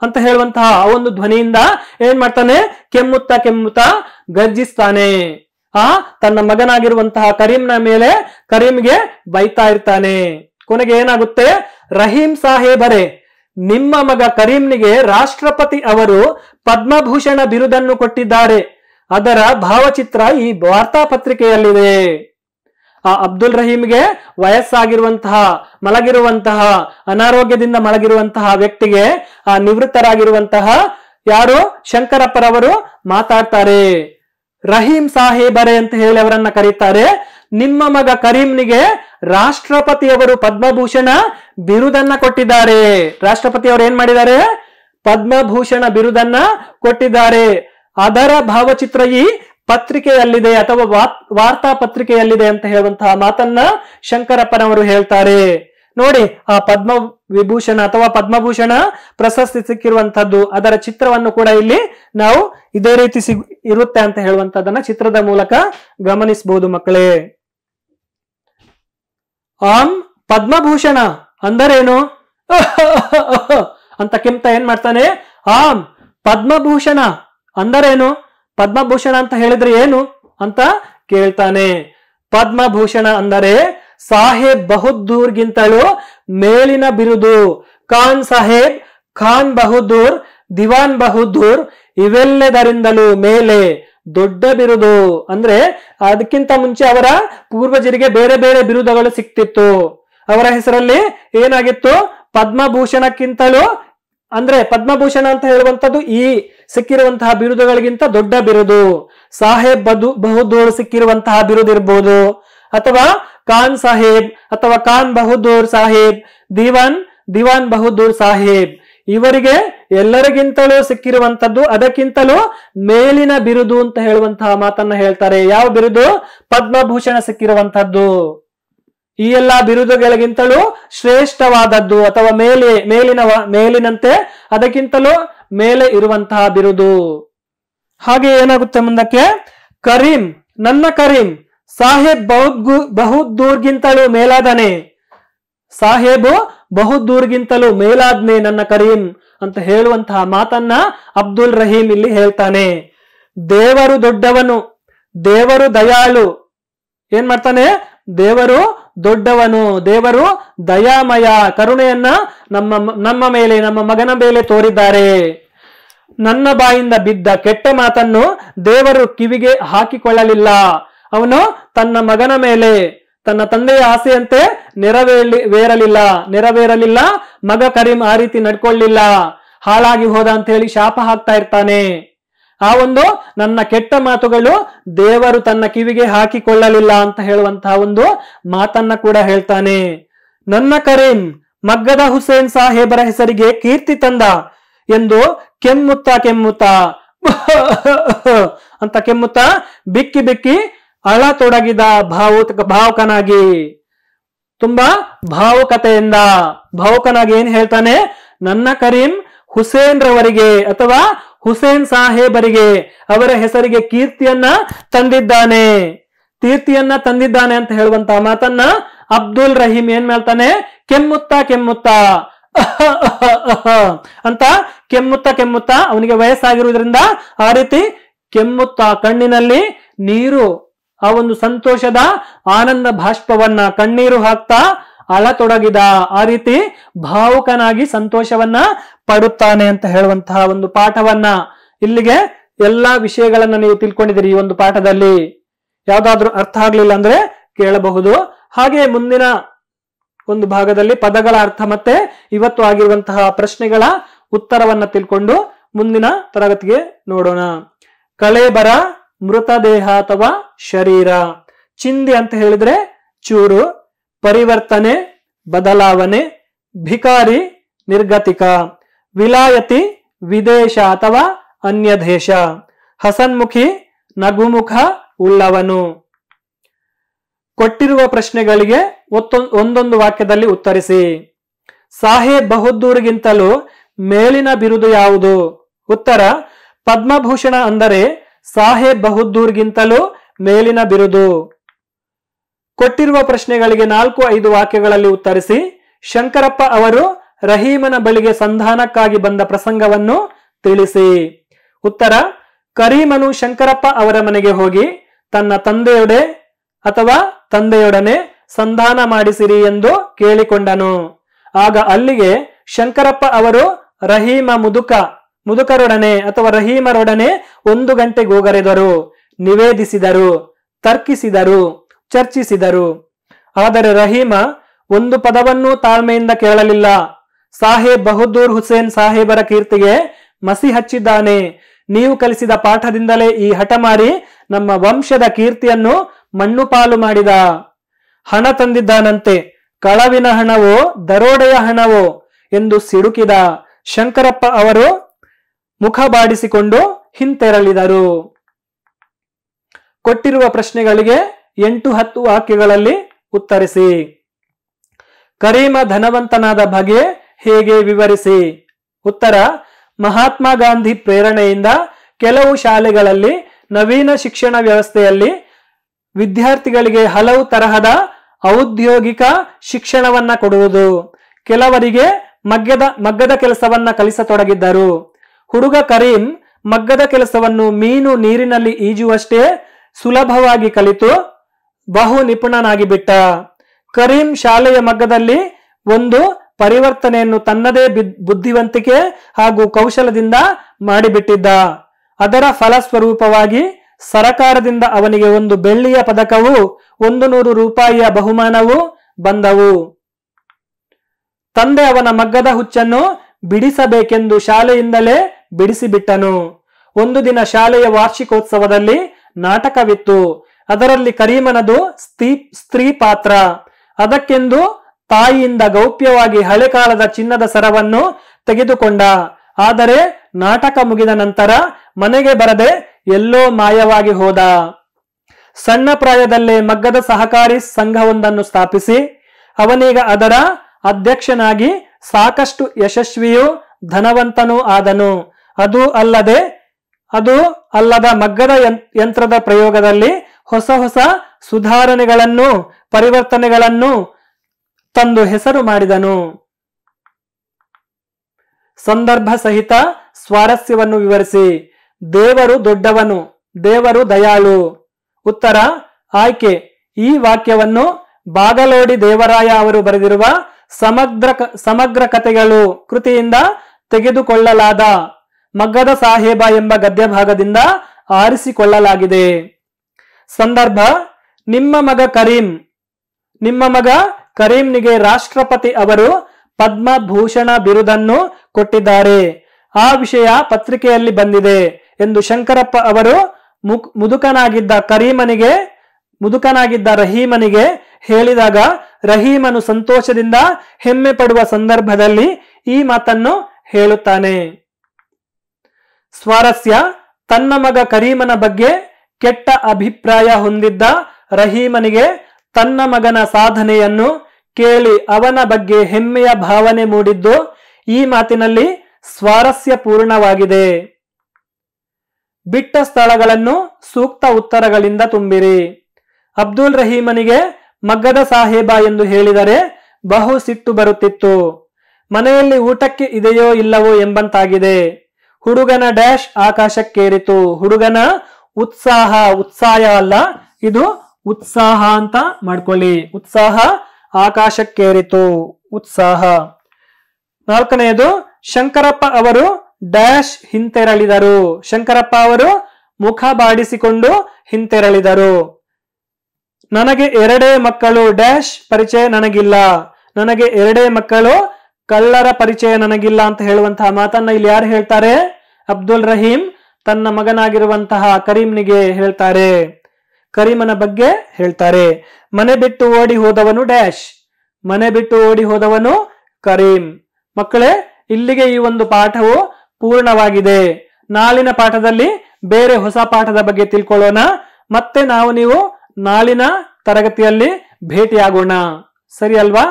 ಅಂತ ಹೇಳುವಂತಹ ಆ ಒಂದು ಧ್ವನಿಯಿಂದ ಏನ್ ಮಾಡ್ತಾನೆ ಕೆಮ್ಮುತ್ತಾ ಕೆಮ್ಮುತ್ತಾ ಗರ್ಜಿಸ್ತಾನೆ ಆ ತನ್ನ ಮಗನಾಗಿರುವಂತಹ ಕರೀಂನ ಮೇಲೆ ಕರೀಂಗೆ ಬೈತಾ ಇರ್ತಾನೆ ಕೊನೆಗೆ ಏನಾಗುತ್ತೆ ರಹೀಂ ಸಾಹೇಬರೇ ನಿಮ್ಮ ಮಗ ಕರೀಂನಿಗೆ ರಾಷ್ಟ್ರಪತಿ ಅವರು ಪದ್ಮಭೂಷಣ ಬಿರುದನ್ನು ಕೊಟ್ಟಿದ್ದಾರೆ ಅದರ ಭಾವಚಿತ್ರ ಈ ಪತ್ರಿಕೆಯಲ್ಲಿದೆ ಆ ಅಬ್ದುಲ್ ರಹೀಮ್ಗೆ ವಯಸ್ಸಾಗಿರುವಂತಹ ಮಲಗಿರುವಂತಹ ಅನಾರೋಗ್ಯದಿಂದ ಮಲಗಿರುವಂತಹ ವ್ಯಕ್ತಿಗೆ ಆ ನಿವೃತ್ತರಾಗಿರುವಂತಹ ಯಾರು ಶಂಕರಪ್ಪರವರು ಮಾತಾಡ್ತಾರೆ ರಹೀಂ ಸಾಹೇಬರೇ ಅಂತ ಹೇಳಿ ಅವರನ್ನ ಕರೀತಾರೆ ನಿಮ್ಮ ಮಗ ಕರೀಂನಿಗೆ ರಾಷ್ಟ್ರಪತಿಯವರು ಪದ್ಮಭೂಷಣ ಬಿರುದನ್ನ ಕೊಟ್ಟಿದ್ದಾರೆ ರಾಷ್ಟ್ರಪತಿ ಅವರು ಏನ್ ಮಾಡಿದ್ದಾರೆ ಪದ್ಮಭೂಷಣ ಬಿರುದನ್ನ ಕೊಟ್ಟಿದ್ದಾರೆ ಅದರ ಭಾವಚಿತ್ರ ಈ ಪತ್ರಿಕೆಯಲ್ಲಿದೆ ಅಥವಾ ವಾರ್ತಾ ಪತ್ರಿಕೆಯಲ್ಲಿದೆ ಅಂತ ಹೇಳುವಂತಹ ಮಾತನ್ನ ಶಂಕರಪ್ಪನವರು ಹೇಳ್ತಾರೆ ನೋಡಿ ಆ ಪದ್ಮ ವಿಭೂಷಣ ಅಥವಾ ಪದ್ಮಭೂಷಣ ಪ್ರಶಸ್ತಿ ಸಿಕ್ಕಿರುವಂತಹದ್ದು ಅದರ ಚಿತ್ರವನ್ನು ಕೂಡ ಇಲ್ಲಿ ನಾವು ಇದೇ ರೀತಿ ಸಿಗ್ ಇರುತ್ತೆ ಅಂತ ಹೇಳುವಂತಹದನ್ನ ಚಿತ್ರದ ಮೂಲಕ ಗಮನಿಸಬಹುದು ಮಕ್ಕಳೇ ಆಮ್ ಪದ್ಮಭೂಷಣ ಅಂದರೇನು <laughs> ಅಂತ ಕೆಂಪ ಏನ್ ಮಾಡ್ತಾನೆ ಆಮ್ ಪದ್ಮಭೂಷಣ ಅಂದರೇನು ಪದ್ಮಭೂಷಣ ಅಂತ ಹೇಳಿದ್ರೆ ಏನು ಅಂತ ಕೇಳ್ತಾನೆ ಪದ್ಮಭೂಷಣ ಅಂದರೆ ಸಾಹೇಬ್ ಗಿಂತಲೂ ಮೇಲಿನ ಬಿರುದು ಖಾನ್ ಸಾಹೇಬ್ ಖಾನ್ ಬಹದ್ದೂರ್ ದಿವಾನ್ ಬಹದ್ದೂರ್ ಇವೆಲ್ಲದರಿಂದಲೂ ಮೇಲೆ ದೊಡ್ಡ ಬಿರುದು ಅಂದ್ರೆ ಅದಕ್ಕಿಂತ ಮುಂಚೆ ಅವರ ಪೂರ್ವಜರಿಗೆ ಬೇರೆ ಬೇರೆ ಬಿರುದುಗಳು ಸಿಕ್ತಿತ್ತು ಅವರ ಹೆಸರಲ್ಲಿ ಏನಾಗಿತ್ತು ಪದ್ಮಭೂಷಣಕ್ಕಿಂತಲೂ ಅಂದ್ರೆ ಪದ್ಮಭೂಷಣ ಅಂತ ಹೇಳುವಂತದ್ದು ಈ ಸಿಕ್ಕಿರುವಂತಹ ಬಿರುದುಗಳಿಗಿಂತ ದೊಡ್ಡ ಬಿರುದು ಸಾಹೇಬ್ ಬದು ಬಹುದೂರ್ ಸಿಕ್ಕಿರುವಂತಹ ಬಿರುದು ಇರ್ಬೋದು ಅಥವಾ ಖಾನ್ ಸಾಹೇಬ್ ಅಥವಾ ಖಾನ್ ಬಹದ್ದೂರ್ ಸಾಹೇಬ್ ದಿವಾನ್ ದಿವಾನ್ ಬಹದ್ದೂರ್ ಸಾಹೇಬ್ ಇವರಿಗೆ ಎಲ್ಲರಿಗಿಂತಲೂ ಸಿಕ್ಕಿರುವಂತದ್ದು ಅದಕ್ಕಿಂತಲೂ ಮೇಲಿನ ಬಿರುದು ಅಂತ ಹೇಳುವಂತಹ ಮಾತನ್ನ ಹೇಳ್ತಾರೆ ಯಾವ ಬಿರುದು ಪದ್ಮಭೂಷಣ ಸಿಕ್ಕಿರುವಂತದ್ದು ಈ ಎಲ್ಲ ಬಿರುದುಗಳಿಗಿಂತಲೂ ಶ್ರೇಷ್ಠವಾದದ್ದು ಅಥವಾ ಮೇಲೆ ಮೇಲಿನ ಮೇಲಿನಂತೆ ಅದಕ್ಕಿಂತಲೂ ಮೇಲೆ ಇರುವಂತಹ ಬಿರುದು ಹಾಗೆ ಏನಾಗುತ್ತೆ ಮುಂದಕ್ಕೆ ಕರೀಂ ನನ್ನ ಕರೀಂ ಸಾಹೇಬ್ ಬಹು ಬಹುದ್ದೂರ್ಗಿಂತಲೂ ಮೇಲಾದನೆ ಸಾಹೇಬು ಬಹುದ್ದೂರ್ಗಿಂತಲೂ ಮೇಲಾದ್ನೆ ನನ್ನ ಕರೀಂ ಅಂತ ಹೇಳುವಂತಹ ಮಾತನ್ನ ಅಬ್ದುಲ್ ರಹೀಂ ಇಲ್ಲಿ ಹೇಳ್ತಾನೆ ದೇವರು ದೊಡ್ಡವನು ದೇವರು ದಯಾಳು ಏನ್ ಮಾಡ್ತಾನೆ ದೇವರು ದೊಡ್ಡವನು ದೇವರು ದಯಾಮಯ ಕರುಣೆಯನ್ನ ನಮ್ಮ ನಮ್ಮ ಮೇಲೆ ನಮ್ಮ ಮಗನ ಮೇಲೆ ತೋರಿದ್ದಾರೆ ನನ್ನ ಬಾಯಿಂದ ಬಿದ್ದ ಕೆಟ್ಟ ಮಾತನ್ನು ದೇವರು ಕಿವಿಗೆ ಹಾಕಿಕೊಳ್ಳಲಿಲ್ಲ ಅವನು ತನ್ನ ಮಗನ ಮೇಲೆ ತನ್ನ ತಂದೆಯ ಆಸೆಯಂತೆ ವೇರಲಿಲ್ಲ ನೆರವೇರಲಿಲ್ಲ ಮಗ ಕರೀಂ ಆ ರೀತಿ ನಡ್ಕೊಳ್ಳಿಲ್ಲ ಹಾಳಾಗಿ ಹೋದ ಅಂತ ಹೇಳಿ ಶಾಪ ಹಾಕ್ತಾ ಇರ್ತಾನೆ ಆ ಒಂದು ನನ್ನ ಕೆಟ್ಟ ಮಾತುಗಳು ದೇವರು ತನ್ನ ಕಿವಿಗೆ ಹಾಕಿಕೊಳ್ಳಲಿಲ್ಲ ಅಂತ ಹೇಳುವಂತಹ ಒಂದು ಮಾತನ್ನ ಕೂಡ ಹೇಳ್ತಾನೆ ನನ್ನ ಕರೀಂ ಮಗ್ಗದ ಹುಸೇನ್ ಸಾಹೇಬರ ಹೆಸರಿಗೆ ಕೀರ್ತಿ ತಂದ ಎಂದು ಕೆಮ್ಮುತ್ತ ಕೆಮ್ಮುತ್ತ <laughs> ಅಂತ ಕೆಮ್ಮುತ್ತ ಬಿಕ್ಕಿ ಬಿಕ್ಕಿ ತೊಡಗಿದ ಭಾವುತ ಭಾವುಕನಾಗಿ ತುಂಬಾ ಭಾವುಕತೆಯಿಂದ ಭಾವುಕನಾಗಿ ಏನ್ ಹೇಳ್ತಾನೆ ನನ್ನ ಕರೀಂ ಹುಸೇನ್ ರವರಿಗೆ ಅಥವಾ ಹುಸೇನ್ ಸಾಹೇಬರಿಗೆ ಅವರ ಹೆಸರಿಗೆ ಕೀರ್ತಿಯನ್ನ ತಂದಿದ್ದಾನೆ ಕೀರ್ತಿಯನ್ನ ತಂದಿದ್ದಾನೆ ಅಂತ ಹೇಳುವಂತ ಮಾತನ್ನ ಅಬ್ದುಲ್ ರಹೀಮ್ ಏನ್ ಹೇಳ್ತಾನೆ ಕೆಮ್ಮುತ್ತಾ ಕೆಮ್ಮುತ್ತಾ ಅಂತ ಕೆಮ್ಮುತ್ತಾ ಕೆಮ್ಮುತ್ತಾ ಅವನಿಗೆ ವಯಸ್ಸಾಗಿರುವುದರಿಂದ ಆ ರೀತಿ ಕೆಮ್ಮುತ್ತಾ ಕಣ್ಣಿನಲ್ಲಿ ನೀರು ಆ ಒಂದು ಸಂತೋಷದ ಆನಂದ ಭಾಷ್ಪವನ್ನ ಕಣ್ಣೀರು ಹಾಕ್ತಾ ಅಳತೊಡಗಿದ ಆ ರೀತಿ ಭಾವುಕನಾಗಿ ಸಂತೋಷವನ್ನ ಪಡುತ್ತಾನೆ ಅಂತ ಹೇಳುವಂತಹ ಒಂದು ಪಾಠವನ್ನ ಇಲ್ಲಿಗೆ ಎಲ್ಲಾ ವಿಷಯಗಳನ್ನ ನೀವು ತಿಳ್ಕೊಂಡಿದ್ದೀರಿ ಈ ಒಂದು ಪಾಠದಲ್ಲಿ ಯಾವ್ದಾದ್ರೂ ಅರ್ಥ ಆಗ್ಲಿಲ್ಲ ಅಂದ್ರೆ ಕೇಳಬಹುದು ಹಾಗೆ ಮುಂದಿನ ಒಂದು ಭಾಗದಲ್ಲಿ ಪದಗಳ ಅರ್ಥ ಮತ್ತೆ ಇವತ್ತು ಆಗಿರುವಂತಹ ಪ್ರಶ್ನೆಗಳ ಉತ್ತರವನ್ನ ತಿಳ್ಕೊಂಡು ಮುಂದಿನ ತರಗತಿಗೆ ನೋಡೋಣ ಕಳೇಬರ ಮೃತದೇಹ ಅಥವಾ ಶರೀರ ಚಿಂದಿ ಅಂತ ಹೇಳಿದ್ರೆ ಚೂರು ಪರಿವರ್ತನೆ ಬದಲಾವಣೆ ಭಿಕಾರಿ ನಿರ್ಗತಿಕ ವಿಲಾಯತಿ ವಿದೇಶ ಅಥವಾ ಅನ್ಯ ದೇಶ ಹಸನ್ಮುಖಿ ನಗುಮುಖ ಉಳ್ಳವನು ಕೊಟ್ಟಿರುವ ಪ್ರಶ್ನೆಗಳಿಗೆ ಒಂದೊಂದು ವಾಕ್ಯದಲ್ಲಿ ಉತ್ತರಿಸಿ ಸಾಹೇಬ್ ಬಹದ್ದೂರ್ಗಿಂತಲೂ ಮೇಲಿನ ಬಿರುದು ಯಾವುದು ಉತ್ತರ ಪದ್ಮಭೂಷಣ ಅಂದರೆ ಸಾಹೇಬ್ ಬಹುದ್ದೂರ್ಗಿಂತಲೂ ಮೇಲಿನ ಬಿರುದು ಕೊಟ್ಟಿರುವ ಪ್ರಶ್ನೆಗಳಿಗೆ ನಾಲ್ಕು ಐದು ವಾಕ್ಯಗಳಲ್ಲಿ ಉತ್ತರಿಸಿ ಶಂಕರಪ್ಪ ಅವರು ರಹೀಮನ ಬಳಿಗೆ ಸಂಧಾನಕ್ಕಾಗಿ ಬಂದ ಪ್ರಸಂಗವನ್ನು ತಿಳಿಸಿ ಉತ್ತರ ಕರೀಮನು ಶಂಕರಪ್ಪ ಅವರ ಮನೆಗೆ ಹೋಗಿ ತನ್ನ ತಂದೆಯೊಡೆ ಅಥವಾ ತಂದೆಯೊಡನೆ ಸಂಧಾನ ಮಾಡಿಸಿರಿ ಎಂದು ಕೇಳಿಕೊಂಡನು ಆಗ ಅಲ್ಲಿಗೆ ಶಂಕರಪ್ಪ ಅವರು ರಹೀಮ ಮುದುಕ ಮುದುಕರೊಡನೆ ಅಥವಾ ರಹೀಮರೊಡನೆ ಒಂದು ಗಂಟೆಗೂಗರೆದರು ನಿವೇದಿಸಿದರು ತರ್ಕಿಸಿದರು ಚರ್ಚಿಸಿದರು ಆದರೆ ರಹೀಮ ಒಂದು ಪದವನ್ನೂ ತಾಳ್ಮೆಯಿಂದ ಕೇಳಲಿಲ್ಲ ಸಾಹೇಬ್ ಬಹದ್ದೂರ್ ಹುಸೇನ್ ಸಾಹೇಬರ ಕೀರ್ತಿಗೆ ಮಸಿ ಹಚ್ಚಿದ್ದಾನೆ ನೀವು ಕಲಿಸಿದ ಪಾಠದಿಂದಲೇ ಈ ಹಠಮಾರಿ ನಮ್ಮ ವಂಶದ ಕೀರ್ತಿಯನ್ನು ಮಣ್ಣು ಪಾಲು ಮಾಡಿದ ಹಣ ತಂದಿದ್ದಾನಂತೆ ಕಳವಿನ ಹಣವೋ ದರೋಡೆಯ ಹಣವೋ ಎಂದು ಸಿಡುಕಿದ ಶಂಕರಪ್ಪ ಅವರು ಮುಖ ಬಾಡಿಸಿಕೊಂಡು ಹಿಂತೆರಳಿದರು ಕೊಟ್ಟಿರುವ ಪ್ರಶ್ನೆಗಳಿಗೆ ಎಂಟು ಹತ್ತು ವಾಕ್ಯಗಳಲ್ಲಿ ಉತ್ತರಿಸಿ ಕರೀಮ ಧನವಂತನಾದ ಬಗೆ ಹೇಗೆ ವಿವರಿಸಿ ಉತ್ತರ ಮಹಾತ್ಮ ಗಾಂಧಿ ಪ್ರೇರಣೆಯಿಂದ ಕೆಲವು ಶಾಲೆಗಳಲ್ಲಿ ನವೀನ ಶಿಕ್ಷಣ ವ್ಯವಸ್ಥೆಯಲ್ಲಿ ವಿದ್ಯಾರ್ಥಿಗಳಿಗೆ ಹಲವು ತರಹದ ಔದ್ಯೋಗಿಕ ಶಿಕ್ಷಣವನ್ನ ಕೊಡುವುದು ಕೆಲವರಿಗೆ ಮಗ್ಗದ ಮಗ್ಗದ ಕೆಲಸವನ್ನ ಕಲಿಸತೊಡಗಿದ್ದರು ಹುಡುಗ ಕರೀಂ ಮಗ್ಗದ ಕೆಲಸವನ್ನು ಮೀನು ನೀರಿನಲ್ಲಿ ಈಜುವಷ್ಟೇ ಸುಲಭವಾಗಿ ಕಲಿತು ಬಹು ನಿಪುಣನಾಗಿ ಬಿಟ್ಟ ಕರೀಂ ಶಾಲೆಯ ಮಗ್ಗದಲ್ಲಿ ಒಂದು ಪರಿವರ್ತನೆಯನ್ನು ತನ್ನದೇ ಬುದ್ಧಿವಂತಿಕೆ ಹಾಗೂ ಕೌಶಲದಿಂದ ಮಾಡಿಬಿಟ್ಟಿದ್ದ ಅದರ ಫಲಸ್ವರೂಪವಾಗಿ ಸರಕಾರದಿಂದ ಅವನಿಗೆ ಒಂದು ಬೆಳ್ಳಿಯ ಪದಕವು ಒಂದು ನೂರು ರೂಪಾಯಿಯ ಬಹುಮಾನವು ಬಂದವು ತಂದೆ ಅವನ ಮಗ್ಗದ ಹುಚ್ಚನ್ನು ಬಿಡಿಸಬೇಕೆಂದು ಶಾಲೆಯಿಂದಲೇ ಬಿಡಿಸಿಬಿಟ್ಟನು ಒಂದು ದಿನ ಶಾಲೆಯ ವಾರ್ಷಿಕೋತ್ಸವದಲ್ಲಿ ನಾಟಕವಿತ್ತು ಅದರಲ್ಲಿ ಕರೀಮನದು ಸ್ತ್ರೀ ಸ್ತ್ರೀ ಪಾತ್ರ ಅದಕ್ಕೆಂದು ತಾಯಿಯಿಂದ ಗೌಪ್ಯವಾಗಿ ಹಳೆ ಕಾಲದ ಚಿನ್ನದ ಸರವನ್ನು ತೆಗೆದುಕೊಂಡ ಆದರೆ ನಾಟಕ ಮುಗಿದ ನಂತರ ಮನೆಗೆ ಬರದೆ ಎಲ್ಲೋ ಮಾಯವಾಗಿ ಹೋದ ಸಣ್ಣ ಪ್ರಾಯದಲ್ಲೇ ಮಗ್ಗದ ಸಹಕಾರಿ ಸಂಘವೊಂದನ್ನು ಸ್ಥಾಪಿಸಿ ಅವನೀಗ ಅದರ ಅಧ್ಯಕ್ಷನಾಗಿ ಸಾಕಷ್ಟು ಯಶಸ್ವಿಯೂ ಧನವಂತನೂ ಆದನು ಅದು ಅಲ್ಲದೆ ಅದು ಅಲ್ಲದ ಮಗ್ಗದ ಯಂತ್ರದ ಪ್ರಯೋಗದಲ್ಲಿ ಹೊಸ ಹೊಸ ಸುಧಾರಣೆಗಳನ್ನು ಪರಿವರ್ತನೆಗಳನ್ನು ತಂದು ಹೆಸರು ಮಾಡಿದನು ಸಂದರ್ಭ ಸಹಿತ ಸ್ವಾರಸ್ಯವನ್ನು ವಿವರಿಸಿ ದೇವರು ದೊಡ್ಡವನು ದೇವರು ದಯಾಳು ಉತ್ತರ ಆಯ್ಕೆ ಈ ವಾಕ್ಯವನ್ನು ಬಾಗಲೋಡಿ ದೇವರಾಯ ಅವರು ಬರೆದಿರುವ ಸಮಗ್ರ ಸಮಗ್ರ ಕಥೆಗಳು ಕೃತಿಯಿಂದ ತೆಗೆದುಕೊಳ್ಳಲಾದ ಮಗ್ಗದ ಸಾಹೇಬ ಎಂಬ ಗದ್ಯಭಾಗದಿಂದ ಆರಿಸಿಕೊಳ್ಳಲಾಗಿದೆ ಸಂದರ್ಭ ನಿಮ್ಮ ಮಗ ಕರೀಂ ನಿಮ್ಮ ಮಗ ಕರೀಂನಿಗೆ ರಾಷ್ಟ್ರಪತಿ ಅವರು ಪದ್ಮಭೂಷಣ ಬಿರುದನ್ನು ಕೊಟ್ಟಿದ್ದಾರೆ ಆ ವಿಷಯ ಪತ್ರಿಕೆಯಲ್ಲಿ ಬಂದಿದೆ ಎಂದು ಶಂಕರಪ್ಪ ಅವರು ಮುದುಕನಾಗಿದ್ದ ಕರೀಮನಿಗೆ ಮುದುಕನಾಗಿದ್ದ ರಹೀಮನಿಗೆ ಹೇಳಿದಾಗ ರಹೀಮನು ಸಂತೋಷದಿಂದ ಹೆಮ್ಮೆ ಪಡುವ ಸಂದರ್ಭದಲ್ಲಿ ಈ ಮಾತನ್ನು ಹೇಳುತ್ತಾನೆ ಸ್ವಾರಸ್ಯ ತನ್ನ ಮಗ ಕರೀಮನ ಬಗ್ಗೆ ಕೆಟ್ಟ ಅಭಿಪ್ರಾಯ ಹೊಂದಿದ್ದ ರಹೀಮನಿಗೆ ತನ್ನ ಮಗನ ಸಾಧನೆಯನ್ನು ಕೇಳಿ ಅವನ ಬಗ್ಗೆ ಹೆಮ್ಮೆಯ ಭಾವನೆ ಮೂಡಿದ್ದು ಈ ಮಾತಿನಲ್ಲಿ ಸ್ವಾರಸ್ಯಪೂರ್ಣವಾಗಿದೆ ಬಿಟ್ಟ ಸ್ಥಳಗಳನ್ನು ಸೂಕ್ತ ಉತ್ತರಗಳಿಂದ ತುಂಬಿರಿ ಅಬ್ದುಲ್ ರಹೀಮನಿಗೆ ಮಗ್ಗದ ಸಾಹೇಬ ಎಂದು ಹೇಳಿದರೆ ಬಹು ಸಿಟ್ಟು ಬರುತ್ತಿತ್ತು ಮನೆಯಲ್ಲಿ ಊಟಕ್ಕೆ ಇದೆಯೋ ಇಲ್ಲವೋ ಎಂಬಂತಾಗಿದೆ ಹುಡುಗನ ಡ್ಯಾಶ್ ಆಕಾಶಕ್ಕೇರಿತು ಹುಡುಗನ ಉತ್ಸಾಹ ಉತ್ಸಾಹ ಅಲ್ಲ ಇದು ಉತ್ಸಾಹ ಅಂತ ಮಾಡ್ಕೊಳ್ಳಿ ಉತ್ಸಾಹ ಆಕಾಶಕ್ಕೇರಿತು ಉತ್ಸಾಹ ನಾಲ್ಕನೆಯದು ಶಂಕರಪ್ಪ ಅವರು ಡ್ಯಾಶ್ ಹಿಂತೆರಳಿದರು ಶಂಕರಪ್ಪ ಅವರು ಮುಖ ಬಾಡಿಸಿಕೊಂಡು ಹಿಂತೆರಳಿದರು ನನಗೆ ಎರಡೇ ಮಕ್ಕಳು ಡ್ಯಾಶ್ ಪರಿಚಯ ನನಗಿಲ್ಲ ನನಗೆ ಎರಡೇ ಮಕ್ಕಳು ಕಳ್ಳರ ಪರಿಚಯ ನನಗಿಲ್ಲ ಅಂತ ಹೇಳುವಂತಹ ಮಾತನ್ನ ಇಲ್ಲಿ ಯಾರು ಹೇಳ್ತಾರೆ ಅಬ್ದುಲ್ ರಹೀಂ ತನ್ನ ಮಗನಾಗಿರುವಂತಹ ಕರೀಂನಿಗೆ ಹೇಳ್ತಾರೆ ಕರೀಮನ ಬಗ್ಗೆ ಹೇಳ್ತಾರೆ ಮನೆ ಬಿಟ್ಟು ಓಡಿ ಹೋದವನು ಡ್ಯಾಶ್ ಮನೆ ಬಿಟ್ಟು ಓಡಿ ಹೋದವನು ಕರೀಂ ಮಕ್ಕಳೇ ಇಲ್ಲಿಗೆ ಈ ಒಂದು ಪಾಠವು ಪೂರ್ಣವಾಗಿದೆ ನಾಳಿನ ಪಾಠದಲ್ಲಿ ಬೇರೆ ಹೊಸ ಪಾಠದ ಬಗ್ಗೆ ತಿಳ್ಕೊಳ್ಳೋಣ ಮತ್ತೆ ನಾವು ನೀವು ನಾಳಿನ ತರಗತಿಯಲ್ಲಿ ಭೇಟಿಯಾಗೋಣ ಸರಿ ಅಲ್ವಾ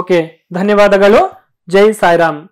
ಓಕೆ ಧನ್ಯವಾದಗಳು ಜೈ ಸಾಯಿರಾಮ್